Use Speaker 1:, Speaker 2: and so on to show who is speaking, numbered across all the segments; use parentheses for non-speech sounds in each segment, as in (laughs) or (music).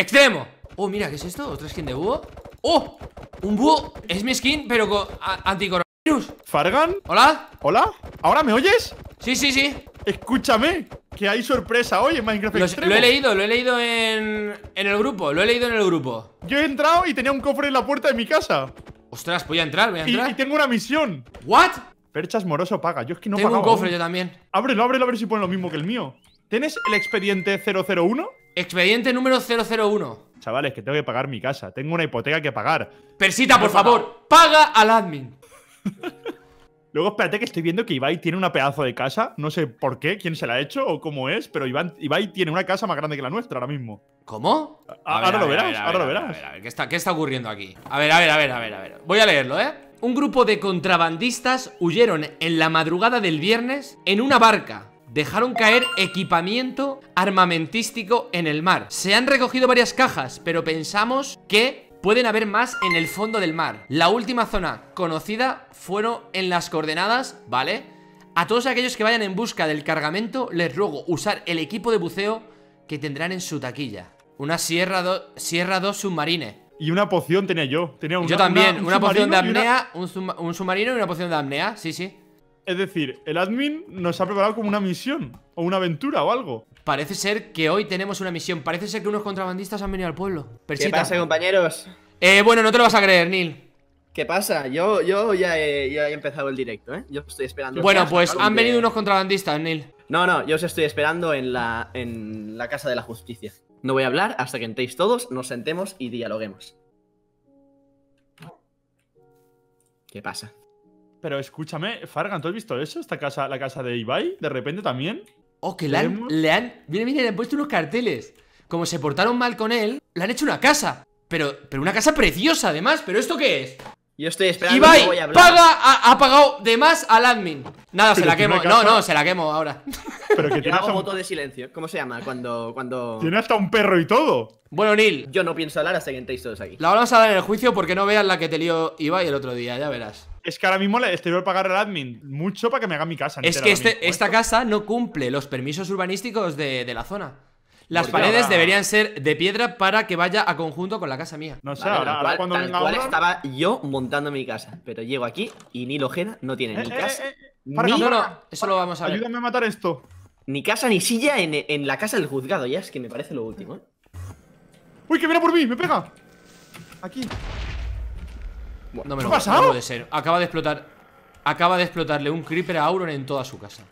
Speaker 1: ¡Extremo! Oh, mira, ¿qué es esto? ¿Otra skin de búho? ¡Oh! ¡Un búho! Es mi skin, pero con anticoronavirus ¿Fargan? ¿Hola? ¿Hola? ¿Ahora me oyes? Sí, sí, sí Escúchame, que hay sorpresa hoy en Minecraft Lo he leído, lo he leído en, en el grupo, lo he leído en el grupo Yo he entrado y tenía un cofre en la puerta de mi casa Ostras, voy a entrar, voy a entrar y, tengo una misión ¿What? Perchas Moroso paga, yo es que no Tengo un cofre yo también Ábrelo, ábrelo a ver si pone lo mismo que el mío ¿Tienes el expediente 001? Expediente número 001. Chavales, que tengo que pagar mi casa. Tengo una hipoteca que pagar. Persita, por favor, paga al admin. (laughs) Luego, espérate que estoy viendo que Ibai tiene una pedazo de casa. No sé por qué, quién se la ha hecho o cómo es, pero Ivai Ibai tiene una casa más grande que la nuestra ahora mismo. ¿Cómo? ahora lo verás, ahora lo verás. A ¿qué está, ¿qué está ocurriendo aquí? A ver, a ver, a ver, a ver, a ver. Voy a leerlo, ¿eh? Un grupo de contrabandistas huyeron en la madrugada del viernes en una barca dejaron caer equipamiento armamentístico en el mar. Se han recogido varias cajas, pero pensamos que Pueden haber más en el fondo del mar. La última zona conocida fueron en las coordenadas, ¿vale? A todos aquellos que vayan en busca del cargamento, les ruego usar el equipo de buceo que tendrán en su taquilla. Una sierra, sierra 2 submarine Y una poción tenía yo. Tenía una, yo también, una, poción de apnea, Un, submarino y una poción de apnea, sí, sí. Es decir, el admin nos ha preparado como una misión o una aventura o algo. Parece ser que hoy tenemos una misión. Parece ser que unos contrabandistas han venido al pueblo. ¿Qué pasa, compañeros? Eh, bueno, no te lo vas a creer, Neil. ¿Qué pasa? Yo, yo ya, he, ya he empezado el directo, ¿eh? Yo estoy esperando. Bueno, pues han venido unos contrabandistas, Neil. No, no, yo os estoy esperando en la, en la Casa de la Justicia. No voy a hablar hasta que entéis todos, nos sentemos y dialoguemos. ¿Qué pasa? Pero escúchame, Fargan, ¿tú has visto eso? Esta casa, la casa de Ibai, de repente también. Oh, que le han, le han. Mira, mira, le han puesto unos carteles. Como se portaron mal con él, le han hecho una casa. Pero, pero una casa preciosa, además. ¿Pero esto qué es? Yo estoy esperando. Ibai, paga, ha, pagado de más al admin. Nada, se la quemo. No, no, se la quemo ahora. (laughs) Pero que tiene un voto de silencio. ¿Cómo se llama? Cuando, cuando. Tiene hasta un perro y todo. Bueno, Neil. Yo no pienso hablar hasta que entréis todos aquí. La vamos a dar en el juicio porque no veas la que te lió Ibai el otro día, ya verás es que ahora mismo le estoy por pagar al admin mucho para que me haga mi casa. Es que este, esta ¿eh? casa no cumple los permisos urbanísticos de, la zona. Las paredes deberían ser de piedra para que vaya a conjunto con la casa mía. No sé, ahora, cuando venga estaba yo montando mi casa, pero llego aquí y ni Ojeda no tiene eh, ni eh, casa. No, no, eso lo vamos a ver. Ayúdame a matar esto. Ni casa ni silla en, en la casa del juzgado, ya es que me parece lo último. ¡Uy, que viene por mí! ¡Me pega! Aquí. No me ¿Qué ha pasado? ser. Acaba de explotar. Acaba de explotarle un creeper a Auron en toda su casa.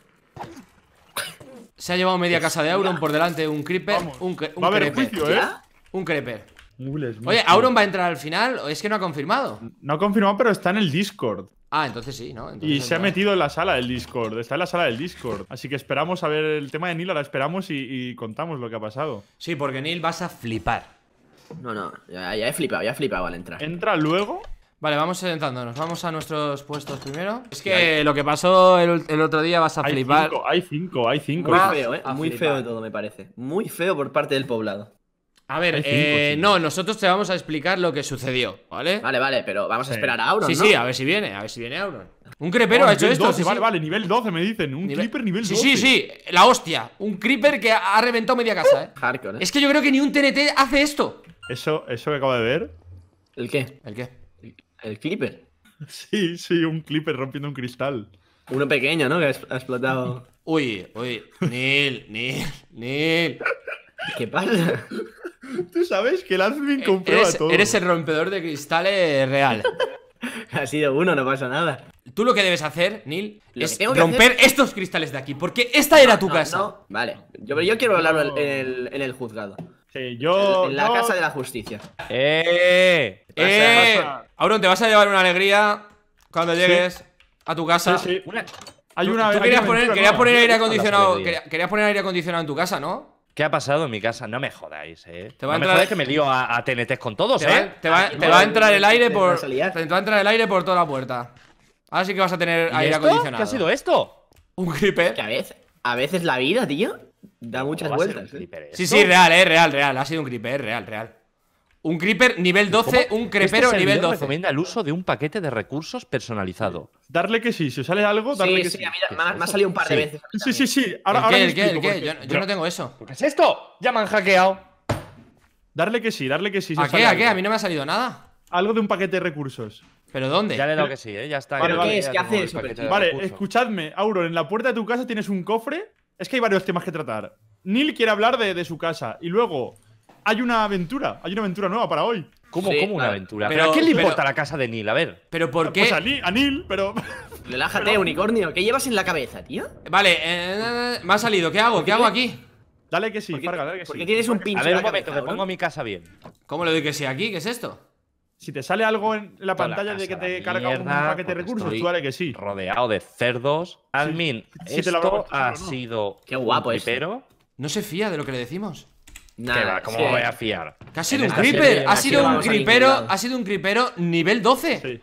Speaker 1: Se ha llevado media casa de Auron por delante un creeper. ¿eh? un, creeper. Un creeper. Oye, ¿Auron va a entrar al final? ¿O es que no ha confirmado? No ha confirmado, pero está en el Discord. Ah, entonces sí, ¿no? y se ha metido en la sala del Discord. Está en la sala del Discord. Así que esperamos a ver el tema de Neil, ahora esperamos y, contamos lo que ha pasado. Sí, porque Neil vas a flipar. No, no, ya he flipado, ya he flipado al entrar. Entra luego Vale, vamos sentándonos. Vamos a nuestros puestos primero. Es que lo que pasó el, otro día vas a flipar. hay cinco, hay cinco. Muy feo, ¿eh? Muy feo de todo, me parece. Muy feo por parte del poblado. A ver, eh, no, nosotros te vamos a explicar lo que sucedió, ¿vale? Vale, vale, pero vamos a esperar a Auron. Sí, ¿no? sí, a ver si viene, a ver si viene Auron. Un crepero oh, ha hecho esto. vale, vale, nivel 12 me dicen. Un creeper nivel 12. Sí, sí, sí, la hostia. Un creeper que ha reventado media casa, ¿eh? Hardcore, ¿eh? Es que yo creo que ni un TNT hace esto. Eso, eso que acabo de ver. ¿El qué? ¿El qué? ¿El Clipper? (laughs) Sí, sí, un Clipper rompiendo un cristal. Uno pequeño, ¿no? Que ha explotado. (laughs) Uy, uy, Neil, Neil, Neil. ¿Qué pasa? (laughs) Tú sabes que el admin compró eres, todo. Eres el rompedor de cristales real. ha sido uno, no pasa nada. Tú lo que debes hacer, Neil, es romper estos cristales de aquí, porque esta era tu casa. Vale, yo, yo quiero hablarlo en el juzgado yo. En la Casa de la Justicia. ¡Eh! ¡Eh! Auron, te vas a llevar una alegría cuando llegues a tu casa. Sí, Hay una, tú, querías, poner, querías poner aire acondicionado. Querías, poner aire acondicionado en tu casa, ¿no? ¿Qué ha pasado en mi casa? No me jodáis, eh. ¿Te va a entrar... me jodáis que me lío a, a TNT con todos, ¿Te eh. te, va, a entrar el aire por. Te va el aire por toda la puerta. Ahora sí que vas a tener aire esto? acondicionado. ¿Qué ha sido esto? Un creeper. a veces, a veces la vida, tío. Da muchas vueltas.
Speaker 2: ¿eh? Sí, sí, real,
Speaker 1: eh, real, real. Ha sido un creeper, real, real. Un creeper nivel 12, un este crepero nivel 12. recomienda el uso de un paquete de recursos personalizado. Darle que sí, si os sale algo, darle sí, que sí. sí. A mí me, ha, salido un par de veces. Sí, sí, sí. Ahora, ahora qué, Yo, no tengo eso. ¿Qué es esto? Ya me han hackeado. Darle que sí, darle que sí. ¿A qué? ¿A qué? A mí no me ha salido nada. Algo de un paquete de recursos. ¿Pero dónde? Ya le he dado que sí, ¿eh? ya está. Vale, qué es, ¿qué hace eso, vale escuchadme, Auro, en la puerta de tu casa tienes un cofre es que hay varios temas que tratar. Neil quiere hablar de, su casa y luego hay una aventura, hay una aventura nueva para hoy. ¿Cómo, ¿cómo una aventura? Pero, ¿A qué le importa la casa de Neil? A ver. ¿Pero por pues qué? Pues a, Neil, pero. Relájate, unicornio. ¿Qué llevas en la cabeza, tío? Vale, eh, me ha salido. ¿Qué hago? ¿Qué hago aquí? Dale que sí, Farga, dale que sí. Porque tienes un pinche. A ver, un momento, te pongo mi casa bien. ¿Cómo le doy que sí aquí? ¿Qué es esto? Si te sale algo en la pantalla de que te carga un paquete de recursos, tú que sí. Rodeado de cerdos. Admin, esto ha sido. Qué guapo es. Pero no se fía de lo que le decimos. Nada, ¿Cómo voy a fiar? ha sido un creeper, ha sido un creepero, ha sido un nivel 12.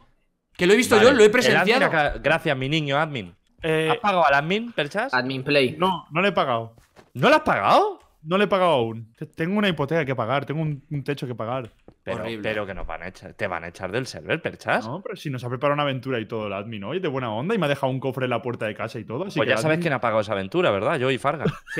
Speaker 1: Que lo he visto yo, lo he presenciado. gracias, mi niño admin. Eh, ¿Has pagado al admin, Perchas? Admin Play. No, no le he pagado. ¿No le has pagado? No le he pagado aún. Tengo una hipoteca que pagar, tengo un techo que pagar. Pero, que nos van a echar, te van a echar del server, perchas. No, pero si nos ha preparado una aventura y todo el admin hoy, de buena onda, y me ha dejado un cofre en la puerta de casa y todo. Así pues ya sabes quién ha pagado esa aventura, ¿verdad? Yo y Farga. (laughs)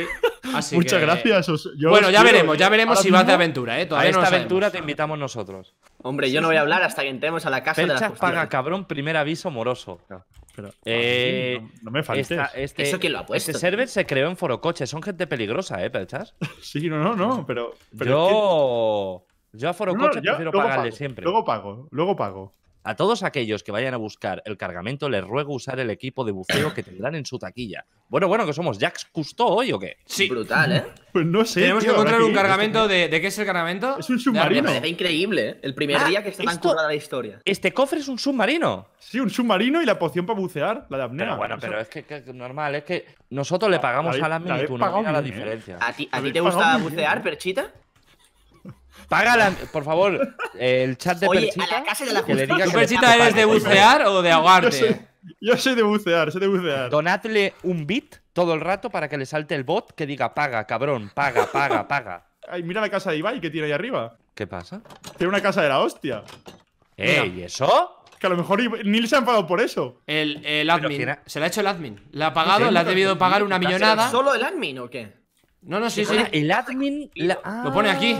Speaker 1: Sí. Muchas gracias. bueno, ya veremos, ya veremos si vas de aventura, ¿eh? a esta aventura te invitamos nosotros. Hombre, yo no voy a hablar hasta que entremos a la casa Perchas la paga, cabrón, primer aviso moroso. No. Pero, eh, ah, no, me faltes. Este, ¿Eso quién lo ha este puesto? Este server se creó en Forocoche. Son gente peligrosa, ¿eh, Perchas? (laughs) sí, no, no, no. Pero, pero yo... Yo a Foro prefiero pagarle siempre. Luego pago, luego pago. A todos aquellos que vayan a buscar el cargamento, les ruego usar el equipo de buceo que tendrán en su taquilla. Bueno, bueno, que somos Jax Custo, hoy o qué. Sí. Brutal, ¿eh? (laughs) Pues no sé. Tenemos que encontrar un cargamento de, de, qué es el cargamento? Es un submarino. Me parece increíble, ¿eh? El primer ah, día que está tan currada la historia. Este cofre es un submarino. Sí, un submarino y la poción para bucear, la de apnea. bueno, pero es que, es normal, es que nosotros le ah, pagamos a la, mini y tú no la ¿eh? diferencia. ¿A ti, a ti te gusta bucear, Perchita? la… por favor, el chat de Perchita. de la que le diga que Perchita, eres de bucear o de ahogarte? Yo soy, de bucear, soy de bucear. Donadle un bit todo el rato para que le salte el bot que diga paga, cabrón, paga, paga, paga. Ay, mira la casa de Ibai que tiene ahí arriba. ¿Qué pasa? Tiene una casa de la hostia. ¿Eh? ¿Y eso? Que a lo mejor Neil se ha enfadado por eso. El, admin. Se la ha hecho el admin. La ha pagado, le ha debido pagar una millonada. ¿Solo el admin o qué? No, no, sí, sí. El admin lo ah. pone aquí.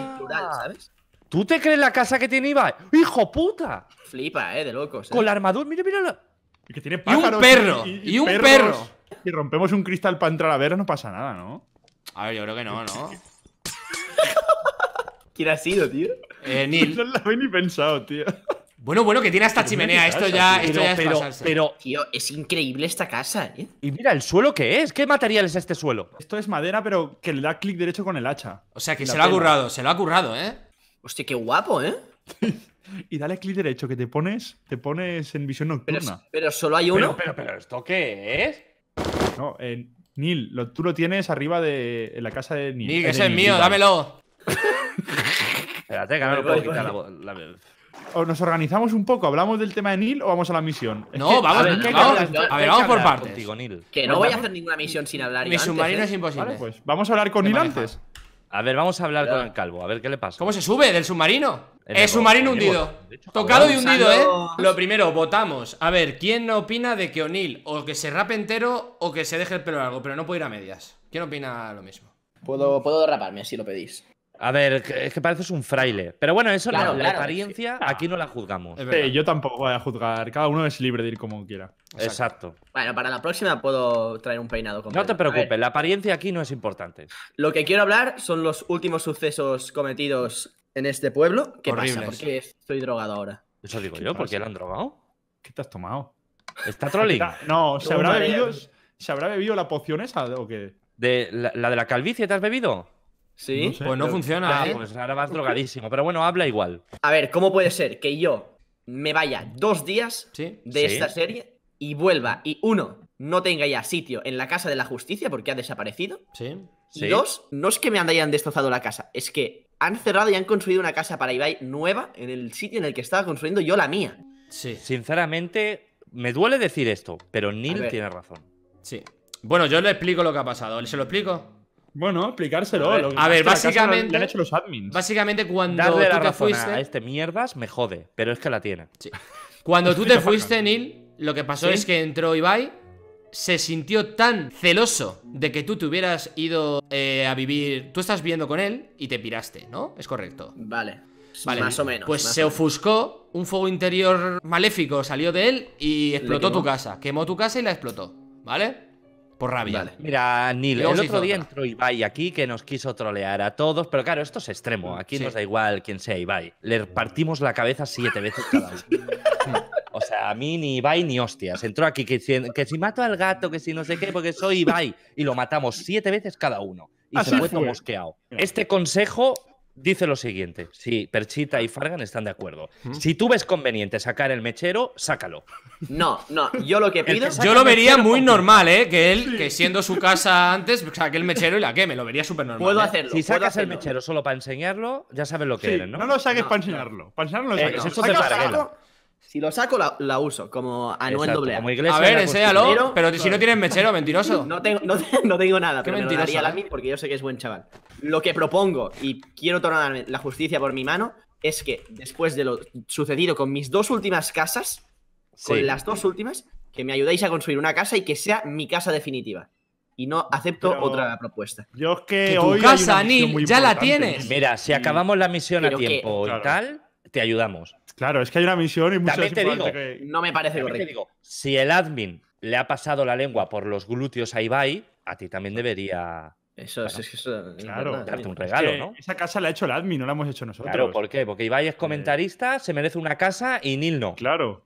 Speaker 1: ¿Tú te crees la casa que tiene Ibai? ¡Hijo puta! Flipa, eh, de locos. Con eh. la armadura, mira, mira. Y que tiene Y un perro. Y, un perro. Si rompemos un cristal para entrar a ver, no pasa nada, ¿no? A ver, yo creo que no, ¿no? (laughs) ¿Quién ha sido, tío? Eh, (laughs) No lo había ni pensado, tío. Bueno, bueno, que tiene hasta chimenea. Esto ya, pero, es pero, Pero, tío, es increíble esta casa, ¿eh? Y mira el suelo que es. ¿Qué material es este suelo? Esto es madera, pero que le da clic derecho con el hacha. O sea, que se lo ha currado, se lo ha currado, ¿eh? Hostia, qué guapo, ¿eh? (laughs) y dale clic derecho, que te pones, te pones en visión nocturna. Pero, solo hay uno. Pero, pero, ¿esto qué es? No, eh, Neil, tú lo tienes arriba de la casa de Neil. Neil, ese es mío, dámelo. Espérate, que no lo puedo quitar la, la, nos organizamos un poco? ¿Hablamos del tema de Neil o vamos a la misión? No, vamos, a por partes. Que no voy a hacer ninguna misión sin hablar. Mi submarino ¿eh? es imposible. pues vamos a hablar con Neil antes. A ver, vamos a hablar con el calvo, a ver qué le pasa. ¿Cómo se sube del submarino? El, submarino hundido.
Speaker 2: Tocado y hundido, ¿eh?
Speaker 1: Lo primero, votamos. A ver, ¿quién opina de que O'Neill o que se rape entero o que se deje el pelo largo? Pero no puedo ir a medias. ¿Quién opina lo mismo? Puedo, puedo raparme si lo pedís. A ver, es que pareces un fraile. Pero bueno, eso no, la apariencia aquí no la juzgamos. yo tampoco voy a juzgar. Cada uno es libre de ir como quiera. Exacto. Bueno, para la próxima puedo traer un peinado. Completo. No te preocupes, la apariencia aquí no es importante. Lo que quiero hablar son los últimos sucesos cometidos en este pueblo. ¿Qué pasa? pasa? Porque estoy drogado ahora. Eso digo yo, ¿por qué lo han drogado? ¿Qué te has tomado? ¿Está trolling? no, ¿se habrá, bebido, ¿se habrá bebido la poción esa o qué? De, ¿La de la calvicie te has bebido? pues no funciona, pues ahora vas drogadísimo. Pero bueno, habla igual. A ver, ¿cómo puede ser que yo me vaya dos días de esta serie y vuelva y uno, no tenga ya sitio en la casa de la justicia porque ha desaparecido? Sí. Y dos, no es que me hayan destrozado la casa, es que han cerrado y han construido una casa para Ibai nueva en el sitio en el que estaba construyendo yo la mía. Sí. Sinceramente, me duele decir esto, pero Neil tiene razón. Sí. Bueno, yo le explico lo que ha pasado. ¿Se lo explico? Bueno, explicárselo. A ver, a ver básicamente. Básicamente, cuando tú te fuiste. A este mierdas me jode, pero es que la tiene.
Speaker 2: Cuando tú (laughs) te fuiste,
Speaker 1: Neil, lo que pasó es que entró Ibai, se sintió tan celoso de que tú te hubieras ido eh, a vivir. Tú estás viendo con él y te piraste, ¿no? Es correcto. Vale. Vale, más o menos. Pues se ofuscó, un fuego interior maléfico salió de él y explotó tu casa. Quemó tu casa y la explotó, ¿vale? Por rabia. Mira, Neil, el otro día entró Ibai aquí que nos quiso trolear a todos, pero claro, esto es extremo. Aquí nos da igual quién sea Ibai. Le partimos la cabeza siete veces cada uno. o sea, a mí ni Ibai ni hostias. Entró aquí que si, que si mato al gato, que si no sé qué, porque soy Ibai. Y lo matamos siete veces cada uno. Y se fue mosqueado. Este consejo dice lo siguiente: si Perchita y Fargan están de acuerdo. Si tú ves conveniente sacar el mechero, sácalo. No, no, yo lo que pido. es. yo lo vería muy normal, ¿eh? Que él, que siendo su casa antes, saque el mechero y la queme. Lo vería súper normal. Puedo eh. hacerlo. Si sacas el mechero solo para enseñarlo, ya sabes lo que eres, ¿no? No lo saques para enseñarlo. Para enseñarlo, eh, si lo saco, la, uso, como Anuel doble A. ver, pues, enséalo, Pero, si no tienes mechero, mentiroso. (laughs) No tengo, nada, (laughs) me lo a ¿eh? porque yo sé que es buen chaval. Lo que propongo, y quiero tomar la justicia por mi mano, es que después de lo sucedido con mis dos últimas casas, con las dos últimas, que me ayudéis a construir una casa y que sea mi casa definitiva. Y no acepto otra propuesta. Yo es que, hoy casa, ya la tienes. Mira, si acabamos la misión a tiempo y tal, te ayudamos. Claro, es que hay una misión y muchas También te digo, no me parece correcto. si el admin le ha pasado la lengua por los glúteos a Ibai, a ti también debería. Eso, es es, eso claro, es darte un regalo, ¿no? Esa casa la ha hecho el admin, no la hemos hecho nosotros. Claro, ¿por qué? Porque Ibai es eh. comentarista, se merece una casa y Nil no. Claro.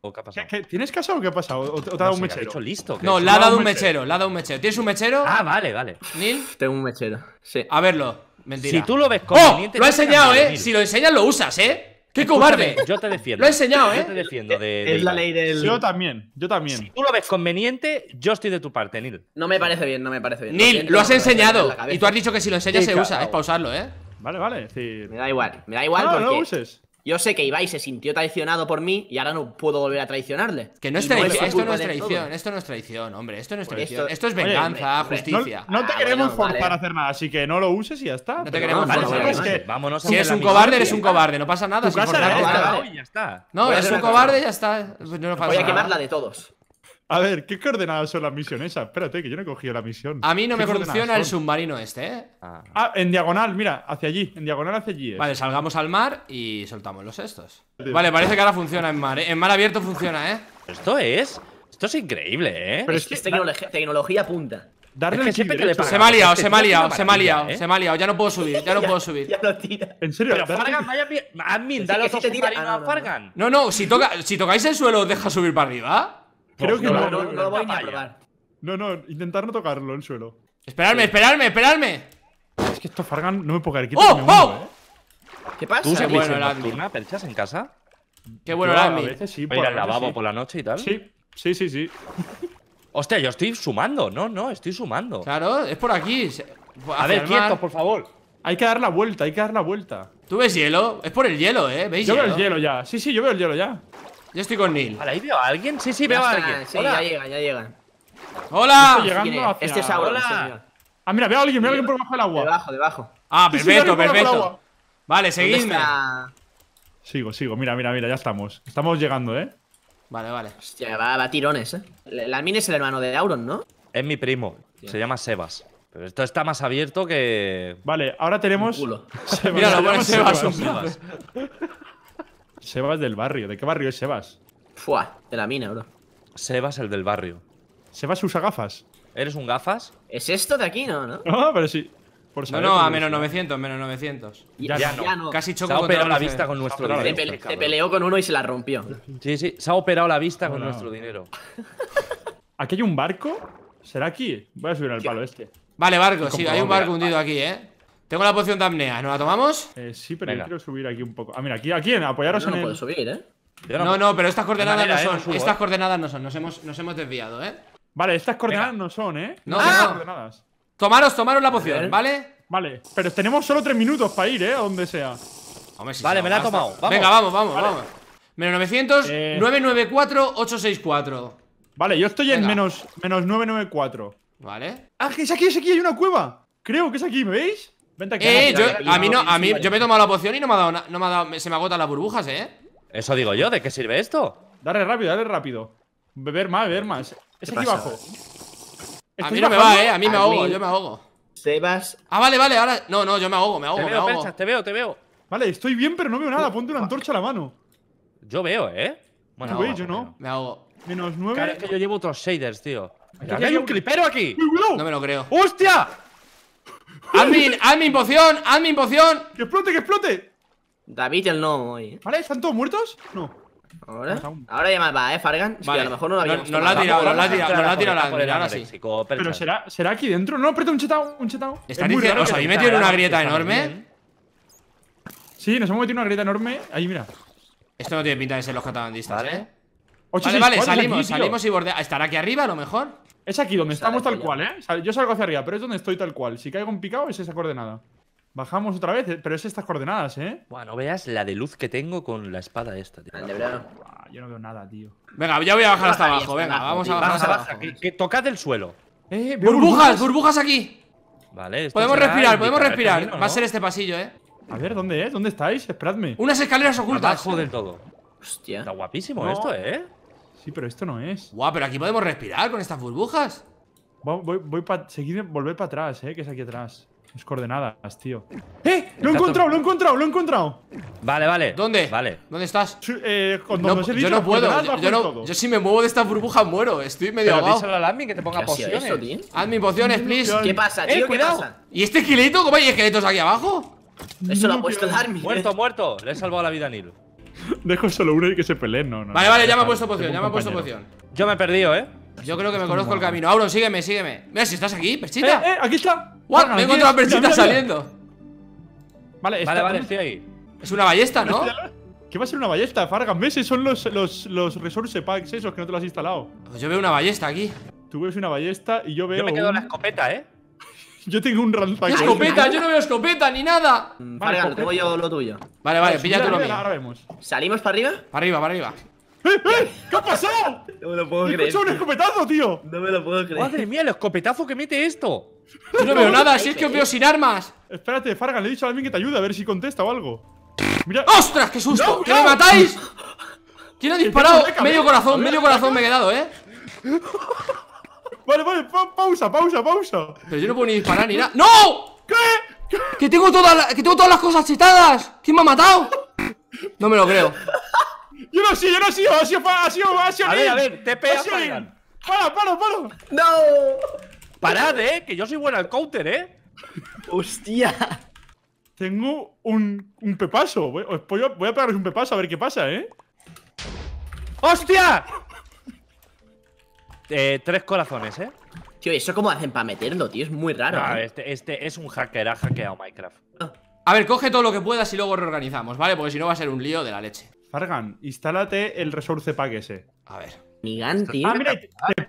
Speaker 1: tienes casa o qué ha pasado? ¿O, te ha dado un mechero? listo, no, le ha dado un mechero, un mechero. ¿Tienes un mechero? Ah, vale, vale. ¿Nil? Tengo un mechero. Sí. A verlo. Mentira. Si tú lo ves ¡Oh! conveniente. ¡Oh! Lo he enseñado, ¿eh? Si lo enseñas, lo usas, ¿eh? ¡Qué cobarde! Yo te defiendo. Lo he enseñado, ¿eh? Yo te defiendo. De, es la ley del. Yo también, yo también. Si tú lo ves conveniente, yo estoy de tu parte, Neil. No me parece bien, no me parece bien. Neil, lo, has enseñado. y tú has dicho que si lo enseñas se usa. Es usarlo, ¿eh? Vale, vale. Me da igual, me da igual. Ah, no, no lo uses. Yo sé que Ibai se sintió traicionado por mí y ahora no puedo volver a traicionarle. Que no esto no es traición, esto no es traición, hombre, esto no es traición. Esto, es venganza, justicia. No, te ah, queremos forzar a hacer nada, así que no lo uses y ya está. No te queremos forzar. si eres un cobarde, eres un cobarde, no pasa nada. Si ya está. No, eres un cobarde, ya está. Voy a quemarla de todos. A ver, ¿qué coordenadas son las misiones esas? Ah, espérate, que yo no he cogido la misión. A mí no me funciona el submarino este, ¿eh? Ah. en diagonal, mira, hacia allí, en diagonal hacia allí. Vale, salgamos al mar y soltamos los estos. Vale, parece que ahora funciona en mar, ¿eh? En mar abierto funciona, ¿eh? Esto es. Esto es increíble, ¿eh? Pero es, que tecnología, punta. Darle es que que le se me ha liado, se me ha liado, se me ha liado, ¿eh? se me ha liado. Ya no puedo subir, ya no (laughs) puedo subir. Ya, lo tira. En serio, Pero Fargan, vaya admin, dale te submarino ah, a Fargan. No, no, si, toca, si tocáis el suelo, deja subir para arriba. Creo que no, no, lo voy a probar. No, no, intentar no tocarlo el suelo. Esperadme, esperadme, esperadme. Es que esto Fargan no me puedo caer. ¡Oh! ¡Oh! ¿eh? ¿Qué pasa? ¿Tú qué bueno el perchas en casa? Qué bueno el admin. A veces sí, ir al lavabo por la noche y tal. Sí, sí, sí, sí. (laughs) Hostia, yo estoy sumando, no, no, estoy sumando. Claro, es por aquí. A ver, quieto por favor. Hay que dar la vuelta, hay que dar la vuelta. ¿Tú ves hielo? Es por el hielo, ¿eh? ¿Veis yo veo el hielo ya. Sí, sí, yo veo el hielo ya. Yo estoy con Neil. ¿Ahí veo a alguien? Sí, sí, veo a alguien. Sí, ya llegan, ya llegan. Este ¡Hola! Este es Hola. Ah, mira, veo a alguien, veo alguien por debajo del agua. Debajo, debajo. Ah, perfecto, perfecto. Vale, seguidme. Sigo, sigo. Mira, mira, mira, ya estamos. Estamos llegando, ¿eh? Vale, vale. Hostia, va, a tirones, ¿eh? Lamin es el hermano de Auron, ¿no? Es mi primo. Se llama Sebas. Pero esto está más abierto que. Vale, ahora tenemos. (laughs) Mira, lo pone Sebas, Sebas. Sebas del barrio. ¿De qué barrio es Sebas? Fua, de la mina, bro. Sebas, el del barrio. ¿Sebas usa gafas? ¿Eres un gafas? ¿Es esto de aquí, no? No, no (laughs) ah, pero sí. Por no, no, a menos 900, menos 900. Ya, no. Casi chocó se la vista con nuestro dinero. Te peleó con uno y se la rompió. Sí, sí, se ha operado la vista con nuestro dinero. ¿Aquí hay un barco? ¿Será aquí? Voy a subir al palo este. Vale, barco, sí, hay un barco hundido aquí, ¿eh? Tengo la poción de apnea, ¿nos la tomamos? Eh, sí, pero yo quiero subir aquí un poco. Ah, mira, aquí, aquí, apoyaros ¿eh? yo no en puedo subir, ¿eh? no, no, pero estas coordenadas no ¿eh? son. estas ¿eh? coordenadas no son, nos hemos, nos hemos desviado, ¿eh? Vale, estas coordenadas no son, ¿eh? No, no, coordenadas. Tomaros, tomaros la poción, ¿vale? Vale, pero tenemos solo tres minutos para ir, ¿eh? A donde sea. Hombre, si vale, me la he tomado. Venga, vamos, vamos, vamos. Menos 900, 994, 864. Vale, yo estoy en menos, menos 994. Vale. Ah, es aquí, es aquí, hay una cueva. Creo que es aquí, ¿me veis? Vente aquí. Eh, yo, a mí no, a mí, yo me he tomado la poción y no me ha dado, no me ha dado, se me agotan las burbujas, eh. Eso digo yo, ¿de qué sirve esto? Dale rápido, dale rápido. Beber más, beber más. Es aquí abajo. A mí no me va, eh, a mí me ahogo, yo me ahogo. Sebas. Ah, vale, vale, ahora. No, no, yo me ahogo, me ahogo, te veo, te veo, te veo. Vale, estoy bien, pero no veo nada. Ponte una antorcha a la mano. Yo veo, eh. Bueno, ahogo, yo no. Me ahogo. Menos nueve. yo llevo otros shaders, tío. Aquí hay un clipero aquí. No me lo creo. ¡Hostia! Admin, admin poción, admin poción. Que explote, que explote. David el no hoy. Vale, ¿están todos muertos? No. Ahora, ahora ya más va, eh, Fargan. Vale. a lo mejor no lo Nos la ha tirado, nos la ha tirado, la ha ahora sí. Pero será, será aquí dentro. No, aprieta un chetao, un chetao. Están diciendo, os habéis metido en una grieta enorme. Sí, nos hemos metido en una grieta enorme. Ahí, mira. Esto no tiene pinta de ser los catalandistas, vale. eh. vale, vale, salimos, salimos y bordea. ¿Estará aquí arriba a lo mejor? Es aquí donde estamos tal cual, ¿eh? Yo salgo hacia arriba, pero es donde estoy tal cual. Si caigo en picado es esa coordenada. Bajamos otra vez, pero es estas coordenadas, ¿eh? Bueno, veas la de luz que tengo con la espada esta, tío. Yo no veo nada, tío. Venga, ya voy a bajar hasta abajo, venga, vamos a bajar hasta abajo. tocad el suelo. Eh, burbujas, burbujas aquí. Vale. Podemos respirar, podemos respirar. Va a ser este pasillo, ¿eh? A ver, ¿dónde es? ¿Dónde estáis? Esperadme. Unas escaleras ocultas. Abajo del todo. Hostia. Está guapísimo esto, ¿eh? Sí, pero esto no es. Guau, pero aquí podemos respirar con estas burbujas. Voy, voy, seguir volver para atrás, eh, que es aquí atrás. Es coordenadas, tío. ¡Eh! ¡Lo he encontrado! ¡Lo he encontrado! ¡Lo he encontrado! Vale, vale. ¿Dónde? Vale. ¿Dónde estás? Eh, yo no puedo. Yo, no, yo, si me muevo de estas burbujas, muero. Estoy medio Pero al que te ponga pociones. pociones, please. ¿Qué pasa, eh, tío? ¿Qué cuidado? pasa? ¿Y este esqueleto? ¿Cómo hay esqueletos aquí abajo? Eso lo ha puesto el admin. Eh. Muerto, muerto. Le he salvado la vida a Neil. (laughs) Dejo solo uno y que se peleen, no, no. Vale, vale, ya me ha puesto poción, ya me ha puesto poción. Yo me he perdido, eh. Yo creo que me conozco el camino. Auron, sígueme, sígueme. Mira, si estás aquí, Perchita. Eh, eh aquí está. What? me he encontrado a Perchita saliendo. Vale, vale, vale, estoy ahí. Es una ballesta, ¿no? (laughs) ¿Qué va a ser una ballesta, Fargan? ¿Ves? Son los, los, los resource packs esos que no te lo has instalado. Pues yo veo una ballesta aquí. Tú ves una ballesta y yo veo. Yo me quedo la escopeta, eh. (laughs) Yo tengo un ranzaco Escopeta, yo no veo escopeta ni nada. Mm, vale, vale tengo yo lo tuyo. Vale, vale, pues pilla lo mío. Ahora vemos. ¿Salimos para arriba? Para arriba, para arriba. ¡Eh, eh! ¿Qué ha pasado? No me lo puedo creer. un escopetazo, tío! No me lo puedo creer. Madre mía, el escopetazo que mete esto.
Speaker 2: Yo no veo (laughs) nada, si es que os veo sin armas.
Speaker 1: Espérate, Fargan, le he dicho a alguien que te ayude a ver si contesta o algo. Mira. ¡Ostras, qué susto! ¡Que me matáis! ¿Quién ha disparado? Medio corazón, medio corazón me he quedado, ¿eh? (laughs) Vale, vale, pausa, pausa, pausa. Pero yo no puedo ni disparar ni nada. (laughs) ¡No! ¿Qué? Que tengo todas las, que tengo todas las cosas chetadas. ¿Quién me ha matado? No me lo creo. Yo no sé, yo no sé, ha sido, ha sido, ha sido. A ver, a ver, Para, para, para. No. Parad, eh, que yo soy bueno al counter, eh. Hostia. Tengo un, un Voy, a, voy un pepaso a ver qué pasa, eh. ¡Hostia! Eh, tres corazones, ¿eh? Tío, ¿eso cómo hacen para meterlo, tío? Es muy raro. Ah, ¿eh? este, este, es un hacker, ha hackeado Minecraft. Ah. A ver, coge todo lo que puedas y luego reorganizamos, ¿vale? Porque si no va a ser un lío de la leche. Fargan, instálate el resource pack ese. A ver. Este- tío Ah, mira, te, los,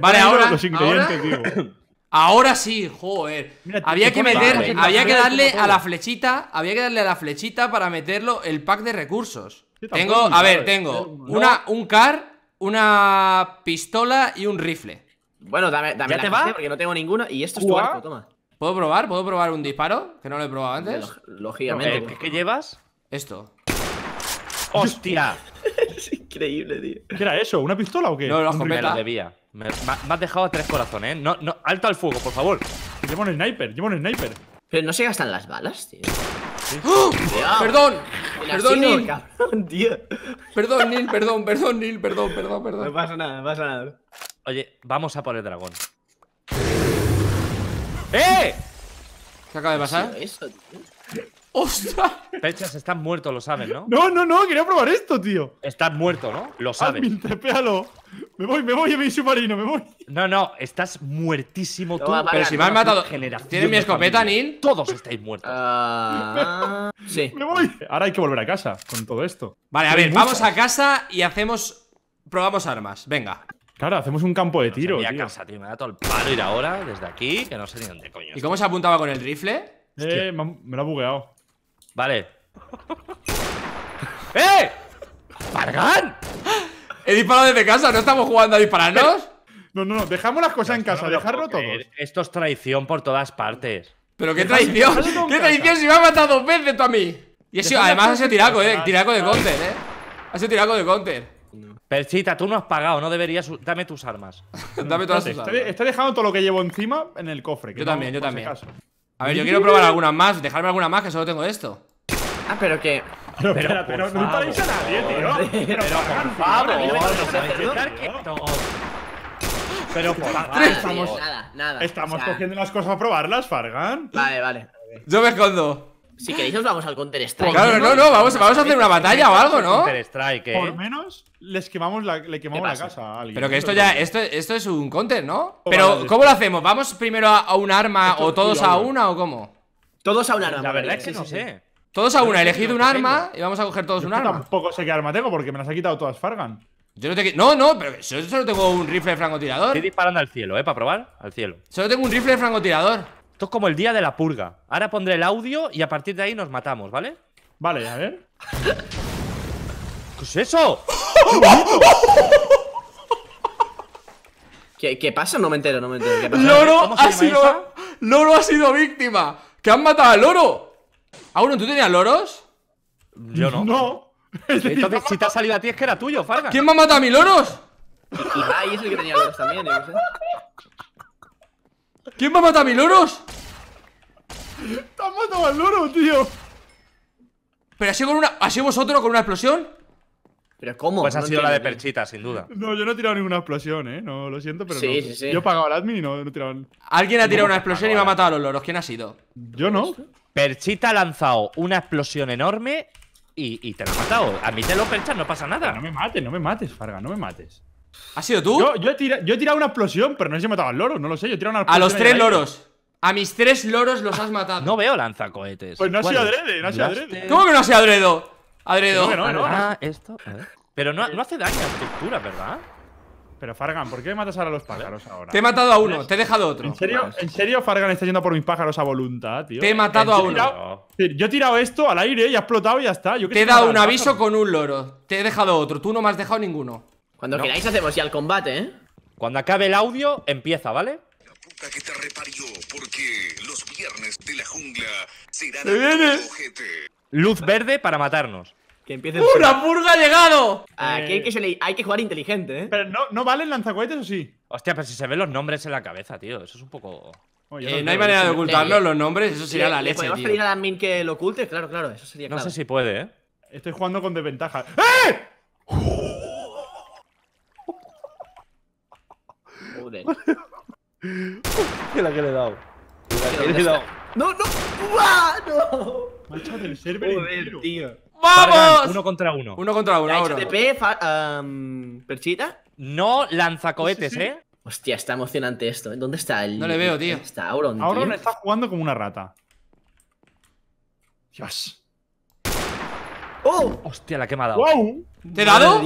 Speaker 1: vale, ahora, los ingredientes. Tío. (laughs) Ahora sí, joder. había que meter, había que darle a la flechita, había que darle a la flechita para meterlo el pack de recursos. Tengo, a ver, tengo una, un car, una pistola y un rifle. Bueno, dame, dame te va? porque no tengo ninguna y esto es tu arco, toma. ¿Puedo probar? ¿Puedo probar un disparo? Que no lo he probado antes. Lógicamente. Eh, ¿Qué, llevas? Esto. ¡Hostia! (laughs) es increíble, tío. ¿Qué era eso? ¿Una pistola o qué? No, lo debía. Me, has dejado tres corazones, ¿eh? No, no, alto al fuego, por favor. Llevo un sniper, llevo un sniper. Pero no se gastan las balas, tío. ¡Ah! ¡Perdón! Perdón, Nil. Perdón, Nil, perdón, perdón, Nil, perdón, perdón, perdón. No pasa nada, no pasa nada. Oye, vamos a por el dragón. ¡Eh! ¿Qué acaba de pasar? Eso, ¡Ostras! Pechas, estás muerto, lo sabes, ¿no? No, no, no, quería probar esto, tío. Estás muerto, ¿no? Lo ah, sabes. Admin, trepéalo. Me voy, me voy, mi submarino, me voy. No, no, estás muertísimo tú. pero si me han matado. ¿Tienes mi escopeta, Nin. Todos estáis muertos. Ah, (laughs) sí. Me voy. Ahora hay que volver a casa con todo esto. Vale, a ver, vamos a casa y hacemos. Probamos armas. Venga. Claro, hacemos un campo de tiro. Voy a casa, tío. Me ha todo el palo ir ahora desde aquí, que no sé ni dónde coño. ¿Y cómo se apuntaba con el rifle? Eh, me, me lo ha bugueado. Vale. (laughs) ¡Eh! ¡Margan! He disparado desde casa, no estamos jugando a dispararnos. No, no, no, dejamos las cosas en casa, dejarlo todo. Esto es traición por todas partes. Pero qué traición, qué traición si me ha matado dos veces tú a mí. Y además ha sido tiraco, eh, tiraco de ah. counter, eh. Ha sido tiraco de counter. Perchita, tú no has pagado, no deberías. Dame tus armas. (laughs) Dame todas tus armas. Estoy, dejando todo lo que llevo encima en el cofre. yo también, yo también. A ver, yo quiero probar algunas más, dejarme alguna más que solo tengo esto. Ah, pero que. Pero, pero, pero, no paráis a nadie, tío. Pero, por favor, no Pero por favor, estamos, nada, nada. estamos cogiendo las cosas a probarlas, Fargan. Vale, vale. Yo me escondo si queréis os vamos al Counter Strike. Claro, no, no, vamos, a hacer una batalla o algo, ¿no? Counter Strike, ¿eh? Por menos les quemamos la, le quemamos la casa a alguien. Pero que esto ya, esto, esto es un counter, ¿no? Oh, pero, ¿cómo lo hacemos? ¿Vamos primero a, un arma o todos a una o cómo? Todos a un arma. La verdad es que no sé. Todos a una, Elegido un arma y vamos a coger todos un arma. Tampoco sé qué arma tengo porque me las ha quitado todas Fargan. Yo no te No, no, pero yo solo tengo un rifle de francotirador. Estoy disparando al cielo, ¿eh? Para probar, al cielo. Solo tengo un rifle de francotirador. Esto es como el día de la purga. Ahora pondré el audio y a partir de ahí nos matamos, ¿vale? Vale, a ver. ¿Qué es eso? ¿Qué, pasa? No me entero, no me entero. ¿Qué pasa? Loro ha sido. Loro ha sido víctima. ¡Que han matado al loro! ¿Auron, tú tenías loros? Yo no. No. Entonces, si te ha salido a ti es que era tuyo, Farga. ¿Quién me ha matado a mi loros? Y, y, es el que tenía loros también, ¿Quién va a matar a mi loros? ¡Te han matado al loro, tío! ¿Pero ha sido, una, ha vosotros con una explosión? ¿Pero cómo? Pues ha sido la de Perchita, sin duda. No, yo no he tirado ninguna explosión, ¿eh? No, lo siento, pero sí, Sí, sí. Yo he pagado al admin y no, he tirado… Alguien ha tirado una explosión y me ha matado a los loros. ¿Quién ha sido? Yo no. Perchita ha lanzado una explosión enorme y, y te la ha matado. Admítelo, Percha, no pasa nada. No me mates, no me mates, Farga, no me mates. ¿Ha sido tú? Yo, he tirado, una explosión, pero no sé si he matado al loro, no lo sé. Yo he tirado una A los tres loros. A mis tres loros los has matado. No veo lanzacohetes. Pues no ha sido adrede, no ha sido adrede. ¿Cómo que no ha sido adredo? No, no, ah, no, esto. Pero no, hace daño a estructura, ¿verdad? Pero Fargan, ¿por qué matas ahora a los pájaros ahora? Te he matado a uno, te he dejado otro. ¿En serio, ¿En serio Fargan está yendo por mis pájaros a voluntad, tío? Te he matado a uno. yo he tirado esto al aire y ha explotado y ya está. te he dado un aviso con un loro. Te he dejado otro. Tú no me has dejado ninguno. Cuando queráis hacemos ya el combate, ¿eh? Cuando acabe el audio, empieza, ¿vale? La puta que te reparió, porque los viernes de la jungla serán Luz verde para matarnos. Que empiece ¡Una purga ha llegado! Aquí hay eh. que, hay que, jugar inteligente, ¿eh? Pero no, no valen lanzacohetes o sí. Hostia, pero si se ven los nombres en la cabeza, tío. Eso es un poco. Oh, eh, no, hay manera de ocultarlo, los nombres, eso sería la leche. ¿Podemos pedir a la que lo oculte? Claro, claro, eso sería No sé si puede, ¿eh? Estoy jugando con desventaja. ¡Eh! (laughs) Que (laughs) la que le he dado? la que le he dado? ¡No, no! no ¡No! del tío. ¡Vamos! uno contra uno. Uno contra uno, ahora. HTP, Perchita. No lanzacohetes, cohetes, ¿eh? Hostia, está emocionante esto. ¿Dónde está el.? No le veo, tío. Está Auron. está jugando como una rata. Dios. ¡Oh! Hostia, la que me ha dado. ¿Te he dado?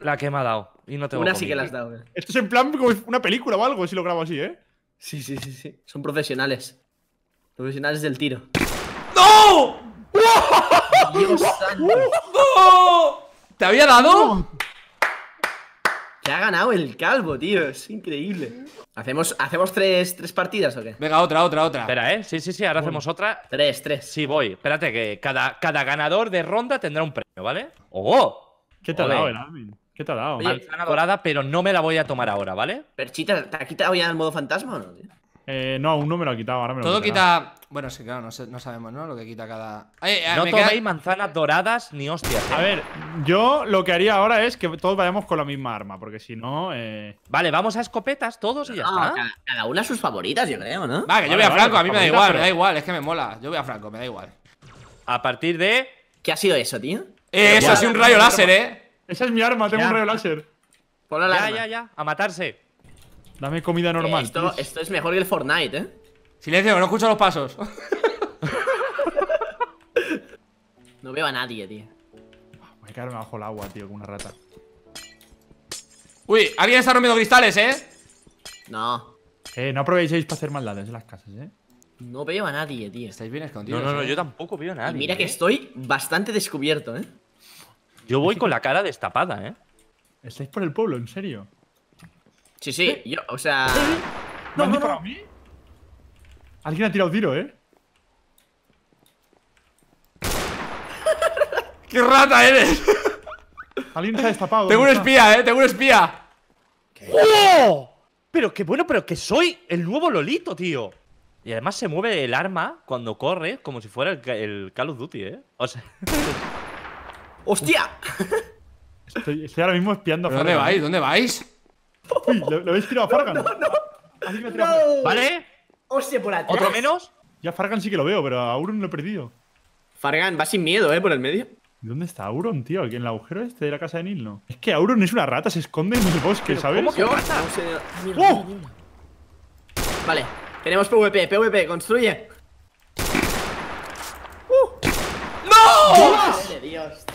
Speaker 1: La que me ha dado y no Una sí que la has dado. Eh. Esto es en plan como una película o algo, si lo grabo así, ¿eh? Sí, sí, sí, sí. Son profesionales. Profesionales del tiro. ¡No! ¿Te había dado? Te ha ganado el calvo, tío. Es increíble. ¿Hacemos, ¿hacemos tres, tres partidas o qué? Venga, otra, otra, otra. Espera, ¿eh? Sí, sí, sí. Ahora hacemos otra. Tres, tres. Sí, voy. Espérate, que cada, cada ganador de ronda tendrá un premio, ¿vale? ¡Oh! ¿Qué tal, el ¿Qué te ha dado? manzana dorada, pero no me la voy a tomar ahora, ¿vale? Perchita, ¿te ha quitado ya el modo fantasma o no? Eh, no, aún no me lo ha quitado, ahora me Todo Todo quita. Bueno, sí, claro, no, sabemos, ¿no? Lo que quita cada. no toméis manzanas doradas ni hostias. ¿eh? A ver, yo lo que haría ahora es que todos vayamos con la misma arma, porque si no. Eh, vale, vamos a escopetas todos y ya ah, está. Cada, cada, una sus favoritas, yo creo, ¿no? Va, que yo voy a Franco, a mí me da igual, me da igual, es que me mola. Yo voy a Franco, me da igual. A partir de. ¿Qué ha sido eso, tío? Eh, eso ha sido un rayo láser, ¿eh? Esa es mi arma, tengo un rayo láser. Ponle la ya, arma. ya, ya. A matarse. Dame comida normal. esto, esto, es mejor que el Fortnite, ¿eh? Silencio, no escucho los pasos. (laughs) no veo a nadie, tío. Voy a quedarme bajo el agua, tío, con una rata. Uy, alguien está rompiendo cristales, ¿eh? No. Eh, no aprovechéis para hacer maldades en las casas, ¿eh? No veo a nadie, tío. Estáis bien escondidos. No, no, ¿eh? no, yo tampoco veo a pues nadie. mira que ¿eh? estoy bastante descubierto, ¿eh? Yo voy con la cara destapada, ¿eh? ¿Estáis por el pueblo, en serio? Sí, sí, ¿Eh? yo, o sea. ¿No, ¿Eh? ¿Me han a mí? Alguien ha tirado tiro, ¿eh? (laughs) ¡Qué rata eres! Alguien ha destapado. Tengo un espía, ¿eh? Tengo un espía. ¡Oh! Pero qué bueno, pero que soy el nuevo Lolito, tío. Y además se mueve el arma cuando corre como si fuera el, el Call of Duty, ¿eh? O sea. (laughs) ¡Hostia! Estoy, ahora mismo espiando a Fargan. ¿eh? ¿Dónde vais? ¿Dónde vais? ¿lo, habéis tirado a Fargan? No, no, no. ¿Vale? ¡Hostia, por atrás! ¿Otro menos? Ya Fargan sí que lo veo, pero a Auron lo he perdido. Fargan va sin miedo, ¿eh? Por el medio. ¿Dónde está Auron, tío? ¿En el agujero este de la casa de Nil, no? Es que Auron es una rata, se esconde en el bosque, ¿sabes? ¿Cómo que rata? ¡Oh! Vale, tenemos PvP, PvP, construye.
Speaker 2: ¡Uh! ¡No!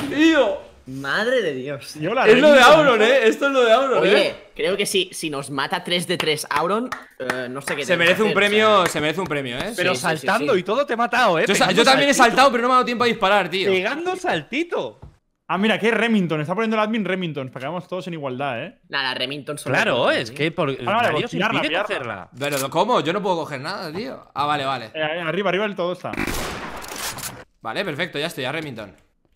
Speaker 1: Tío. Madre de Dios. es lo de Auron, ¿eh? Esto es lo de Auron, Oye, eh. creo que si, si nos mata 3 de 3 Auron, eh, no sé qué Se merece un premio, se merece un premio, ¿eh? Pero saltando y todo te he matado, ¿eh? Yo, también he saltado, pero no me ha dado tiempo a disparar, tío. Llegando saltito. Ah, mira, que Remington. Está poniendo el admin Remington para que vamos todos en igualdad, ¿eh? Nada, Remington solo. Claro, es que por. Ah, vale, tirarla, Pero, ¿cómo? Yo no puedo coger nada, tío. Ah, vale, vale. Eh, arriba, arriba el todo está. Vale, perfecto, ya estoy, ya Remington.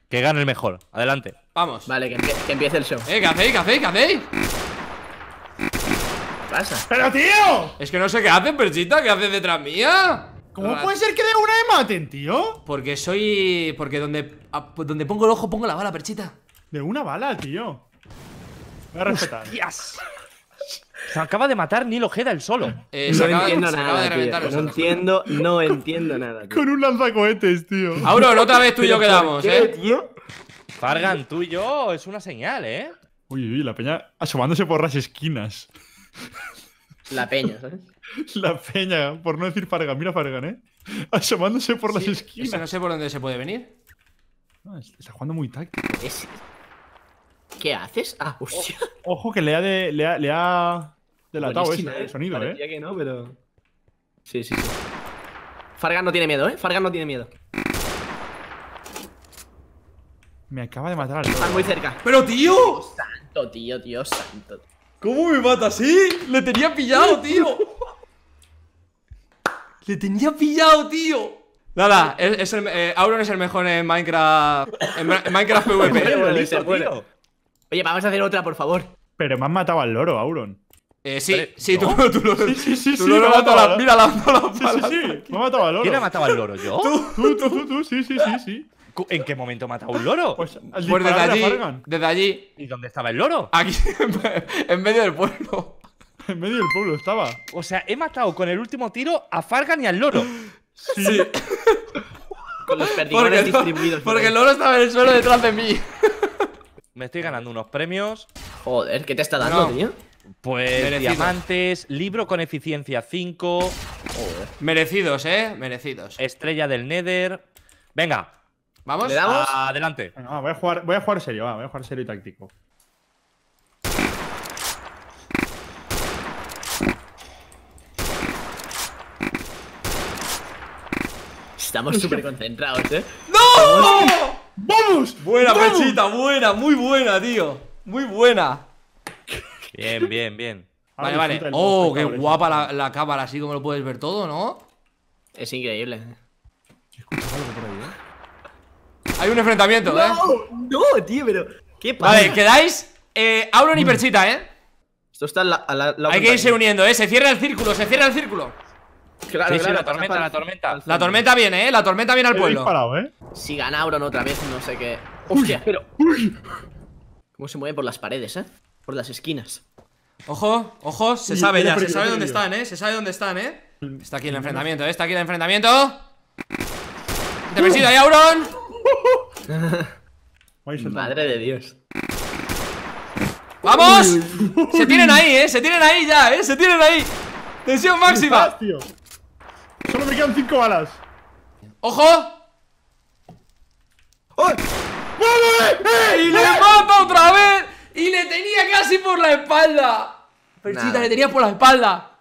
Speaker 1: Que gane el mejor. Adelante. Vamos. Vale, que, empiece el show. Eh, ¿qué hacéis? ¿Qué hacéis? ¿Qué hacéis? pasa? ¡Pero tío! Es que no sé qué hacen, Perchita. ¿Qué haces detrás mía? ¿Cómo puede ser que de una me maten, tío? Porque soy... Porque donde, ah, pues donde pongo el ojo pongo la bala, Perchita. De una bala, tío. Voy a respetar. Se acaba de matar Nilo Ojeda el solo. no entiendo nada. no entiendo, no entiendo nada. Con un lanzacohetes, tío. Auron, otra vez tú y yo (laughs) quedamos, ¿eh? Tío? Fargan, tú y yo, es una señal, ¿eh? Uy, uy, la peña asomándose por las esquinas. La peña, ¿sabes? (laughs) La peña, por no decir Fargan, mira Fargan, ¿eh? Asomándose por las esquinas. no sé por dónde se puede venir. No, ah, está jugando muy táctico. ¿Qué haces? Ah, hostia. Ojo que le ha, de, le ha de la ese, ¿eh? eh. sonido, ¿eh? que no, pero... Sí, sí, Fargan no tiene miedo, ¿eh? Fargan no tiene miedo. Me acaba de matar al Están muy cerca. ¡Pero, tío! Dios santo, tío, tío, santo. ¿Cómo me mata así? ¡Le tenía pillado, tío! (laughs) ¡Le tenía pillado, tío! Nada, es, el, eh, Auron es el mejor en Minecraft. En, en Minecraft (laughs) PvP. Oye, vamos a hacer otra, por favor. Pero me han matado al loro, Auron. Eh, sí, sí, tú, tú, lo, sí, sí, sí, sí, mira, la, sí, sí, sí, me ha matado al loro. ¿Quién ha matado al loro? ¿Yo? Tú, tú, tú, tú, sí, sí, sí, sí. ¿En qué momento mata a un loro? Pues, pues desde allí, desde allí. ¿Y dónde estaba el loro? Aquí, (laughs) en medio del pueblo. En medio del pueblo estaba. O sea, he matado con el último tiro a Fargan y al loro. Sí.
Speaker 2: con los perdigones porque distribuidos. Porque el loro estaba en el suelo detrás de mí.
Speaker 1: Me estoy ganando unos premios. Joder, ¿qué te está dando, tío? Pues diamantes, libro con eficiencia 5. Merecidos, ¿eh? Merecidos. Estrella del Nether. Venga. ¿Vamos? Adelante. voy, a jugar, voy serio, voy a jugar serio y táctico. Estamos súper concentrados, ¿eh? (laughs) ¡No! ¡Vamos! Buena, ¡Vamos! buena, muy buena, tío. Muy buena. Bien, bien, bien. Vale, vale. Oh, qué guapa la, cámara, así como lo puedes ver todo, ¿no? Es increíble. Eh? Hay un enfrentamiento, ¿eh? No, tío, pero. ¿Qué pasa? Vale, quedáis. Eh, Auron y mm. Persita, ¿eh? Esto está la, la, Hay que irse uniendo, ¿eh? Se cierra el círculo, se cierra el círculo. Claro, la tormenta, la tormenta. La tormenta viene, ¿eh? La tormenta viene al pueblo. ¿eh? Si gana Auron otra vez, no sé qué. Hostia, pero. ¿Cómo se mueve por las paredes, eh? por las esquinas. Ojo, ojo, se sabe ya, se sabe dónde están, eh. Se sabe dónde están, eh. Está aquí el enfrentamiento, eh. Está aquí el enfrentamiento. ¡Te persigo ahí, Auron! (laughs) Madre de Dios. ¡Vamos! se tienen ahí, eh. Se tienen ahí ya, eh. Se tienen ahí. Tensión máxima. Solo me quedan cinco balas. ¡Ojo! ¡Oh! Eh! ¡Y le mata otra vez! Y le tenía casi por la espalda. Perchita, le tenía por la espalda.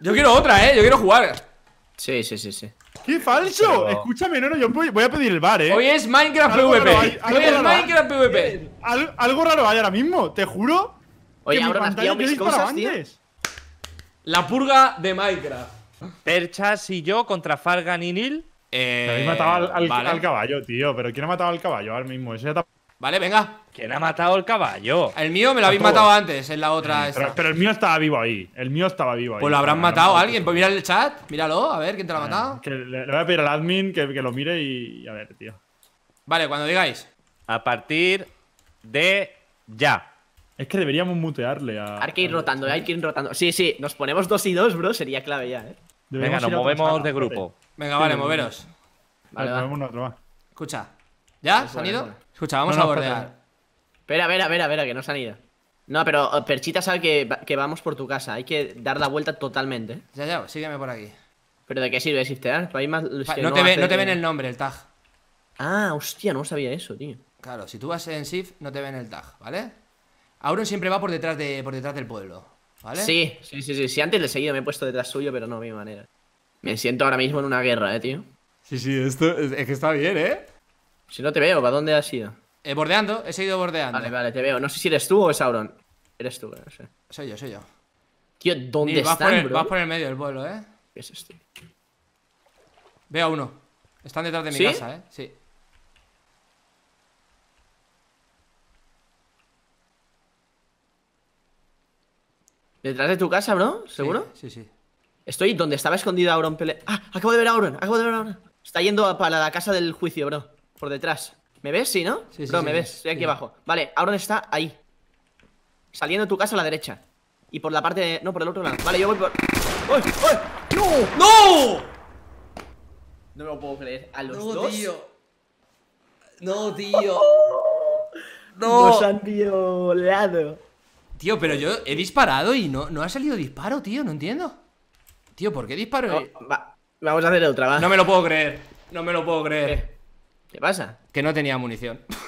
Speaker 2: Yo quiero otra, ¿eh? Yo quiero jugar.
Speaker 1: Sí, sí, sí, sí. ¡Qué falso! Escúchame, no, no, yo voy a pedir el bar, eh. Hoy es Minecraft PvP. Hoy es Minecraft PvP. algo raro hay ahora mismo, te juro. Oye, ahora me mis cosas, Antes. La purga de Minecraft. Perchas y yo contra Fargan y Nil. Eh, habéis matado al, al, eh, caballo, tío. Pero ¿quién ha matado al caballo ahora mismo? Ese ya está Vale, venga. ¿Quién ha matado el caballo? El mío me lo habéis matado antes, en la otra. Pero, el mío estaba vivo ahí. El mío estaba vivo ahí. Pues lo habrán matado alguien. Pues mira el chat, míralo, a ver quién te lo ha eh, matado. le, voy a pedir al admin que, lo mire y, a ver, tío. Vale, cuando digáis. A partir de ya. Es que deberíamos mutearle a. Hay que ir rotando, hay que ir rotando. Sí, sí, nos ponemos dos y dos, bro, sería clave ya, eh. Venga, nos movemos de grupo. Venga, vale, moveros. Vale, vale otro, Escucha, ¿Ya? ¿Se han ido? Escucha, vamos a bordear. Espera, espera, espera, espera, que no se han ido. No, pero oh, Perchita sabe que, vamos por tu casa. Hay que dar la vuelta totalmente. ¿eh? Ya, ya, sígueme por aquí. ¿Pero de qué sirve shiftear? no, te ven el nombre, el tag. Ah, hostia, no sabía eso, tío. Claro, si tú vas en shift, no te ven el tag, ¿vale? Auron siempre va por detrás, de, por detrás del pueblo, ¿vale? Sí, sí, sí, sí. antes le he seguido, me he puesto detrás suyo, pero no, de mi manera. Me siento ahora mismo en una guerra, eh, tío. Sí, sí, esto es que está bien, ¿eh? Si no te veo, ¿para dónde has ido? Eh, bordeando, he seguido bordeando. Vale, vale, te veo. No sé si eres tú o es Auron. Eres tú, eh, no sé. Soy yo, soy yo. Tío, ¿dónde vas están, por bro? Vas por el medio del vuelo, ¿eh? ¿Qué es esto? Veo a uno. Están detrás de mi ¿Sí? casa, ¿eh? ¿Detrás de tu casa, bro? ¿Seguro? Sí, sí. Estoy donde estaba escondido Auron. Pele ah, acabo de ver a Auron. Acabo de ver a Auron. Está yendo para la casa del juicio, bro. Por detrás. ¿Me ves? Sí, ¿no? Sí, sí, me ves. Estoy aquí abajo. Vale, dónde está ahí. Saliendo de tu casa a la derecha. Y por la parte de... No, por el otro lado. Vale, yo voy por... ¡Ay! ¡No!
Speaker 2: ¡No!
Speaker 1: No me lo puedo creer. ¿A los no, Tío. No, tío. (laughs) No. Nos han violado. Tío, pero yo he disparado y no, no ha salido disparo, tío. No entiendo. Tío, ¿por qué disparo? Vamos a hacer el trabajo No me lo puedo creer. No me lo puedo creer. ¿Qué pasa? Que no tenía munición. (laughs)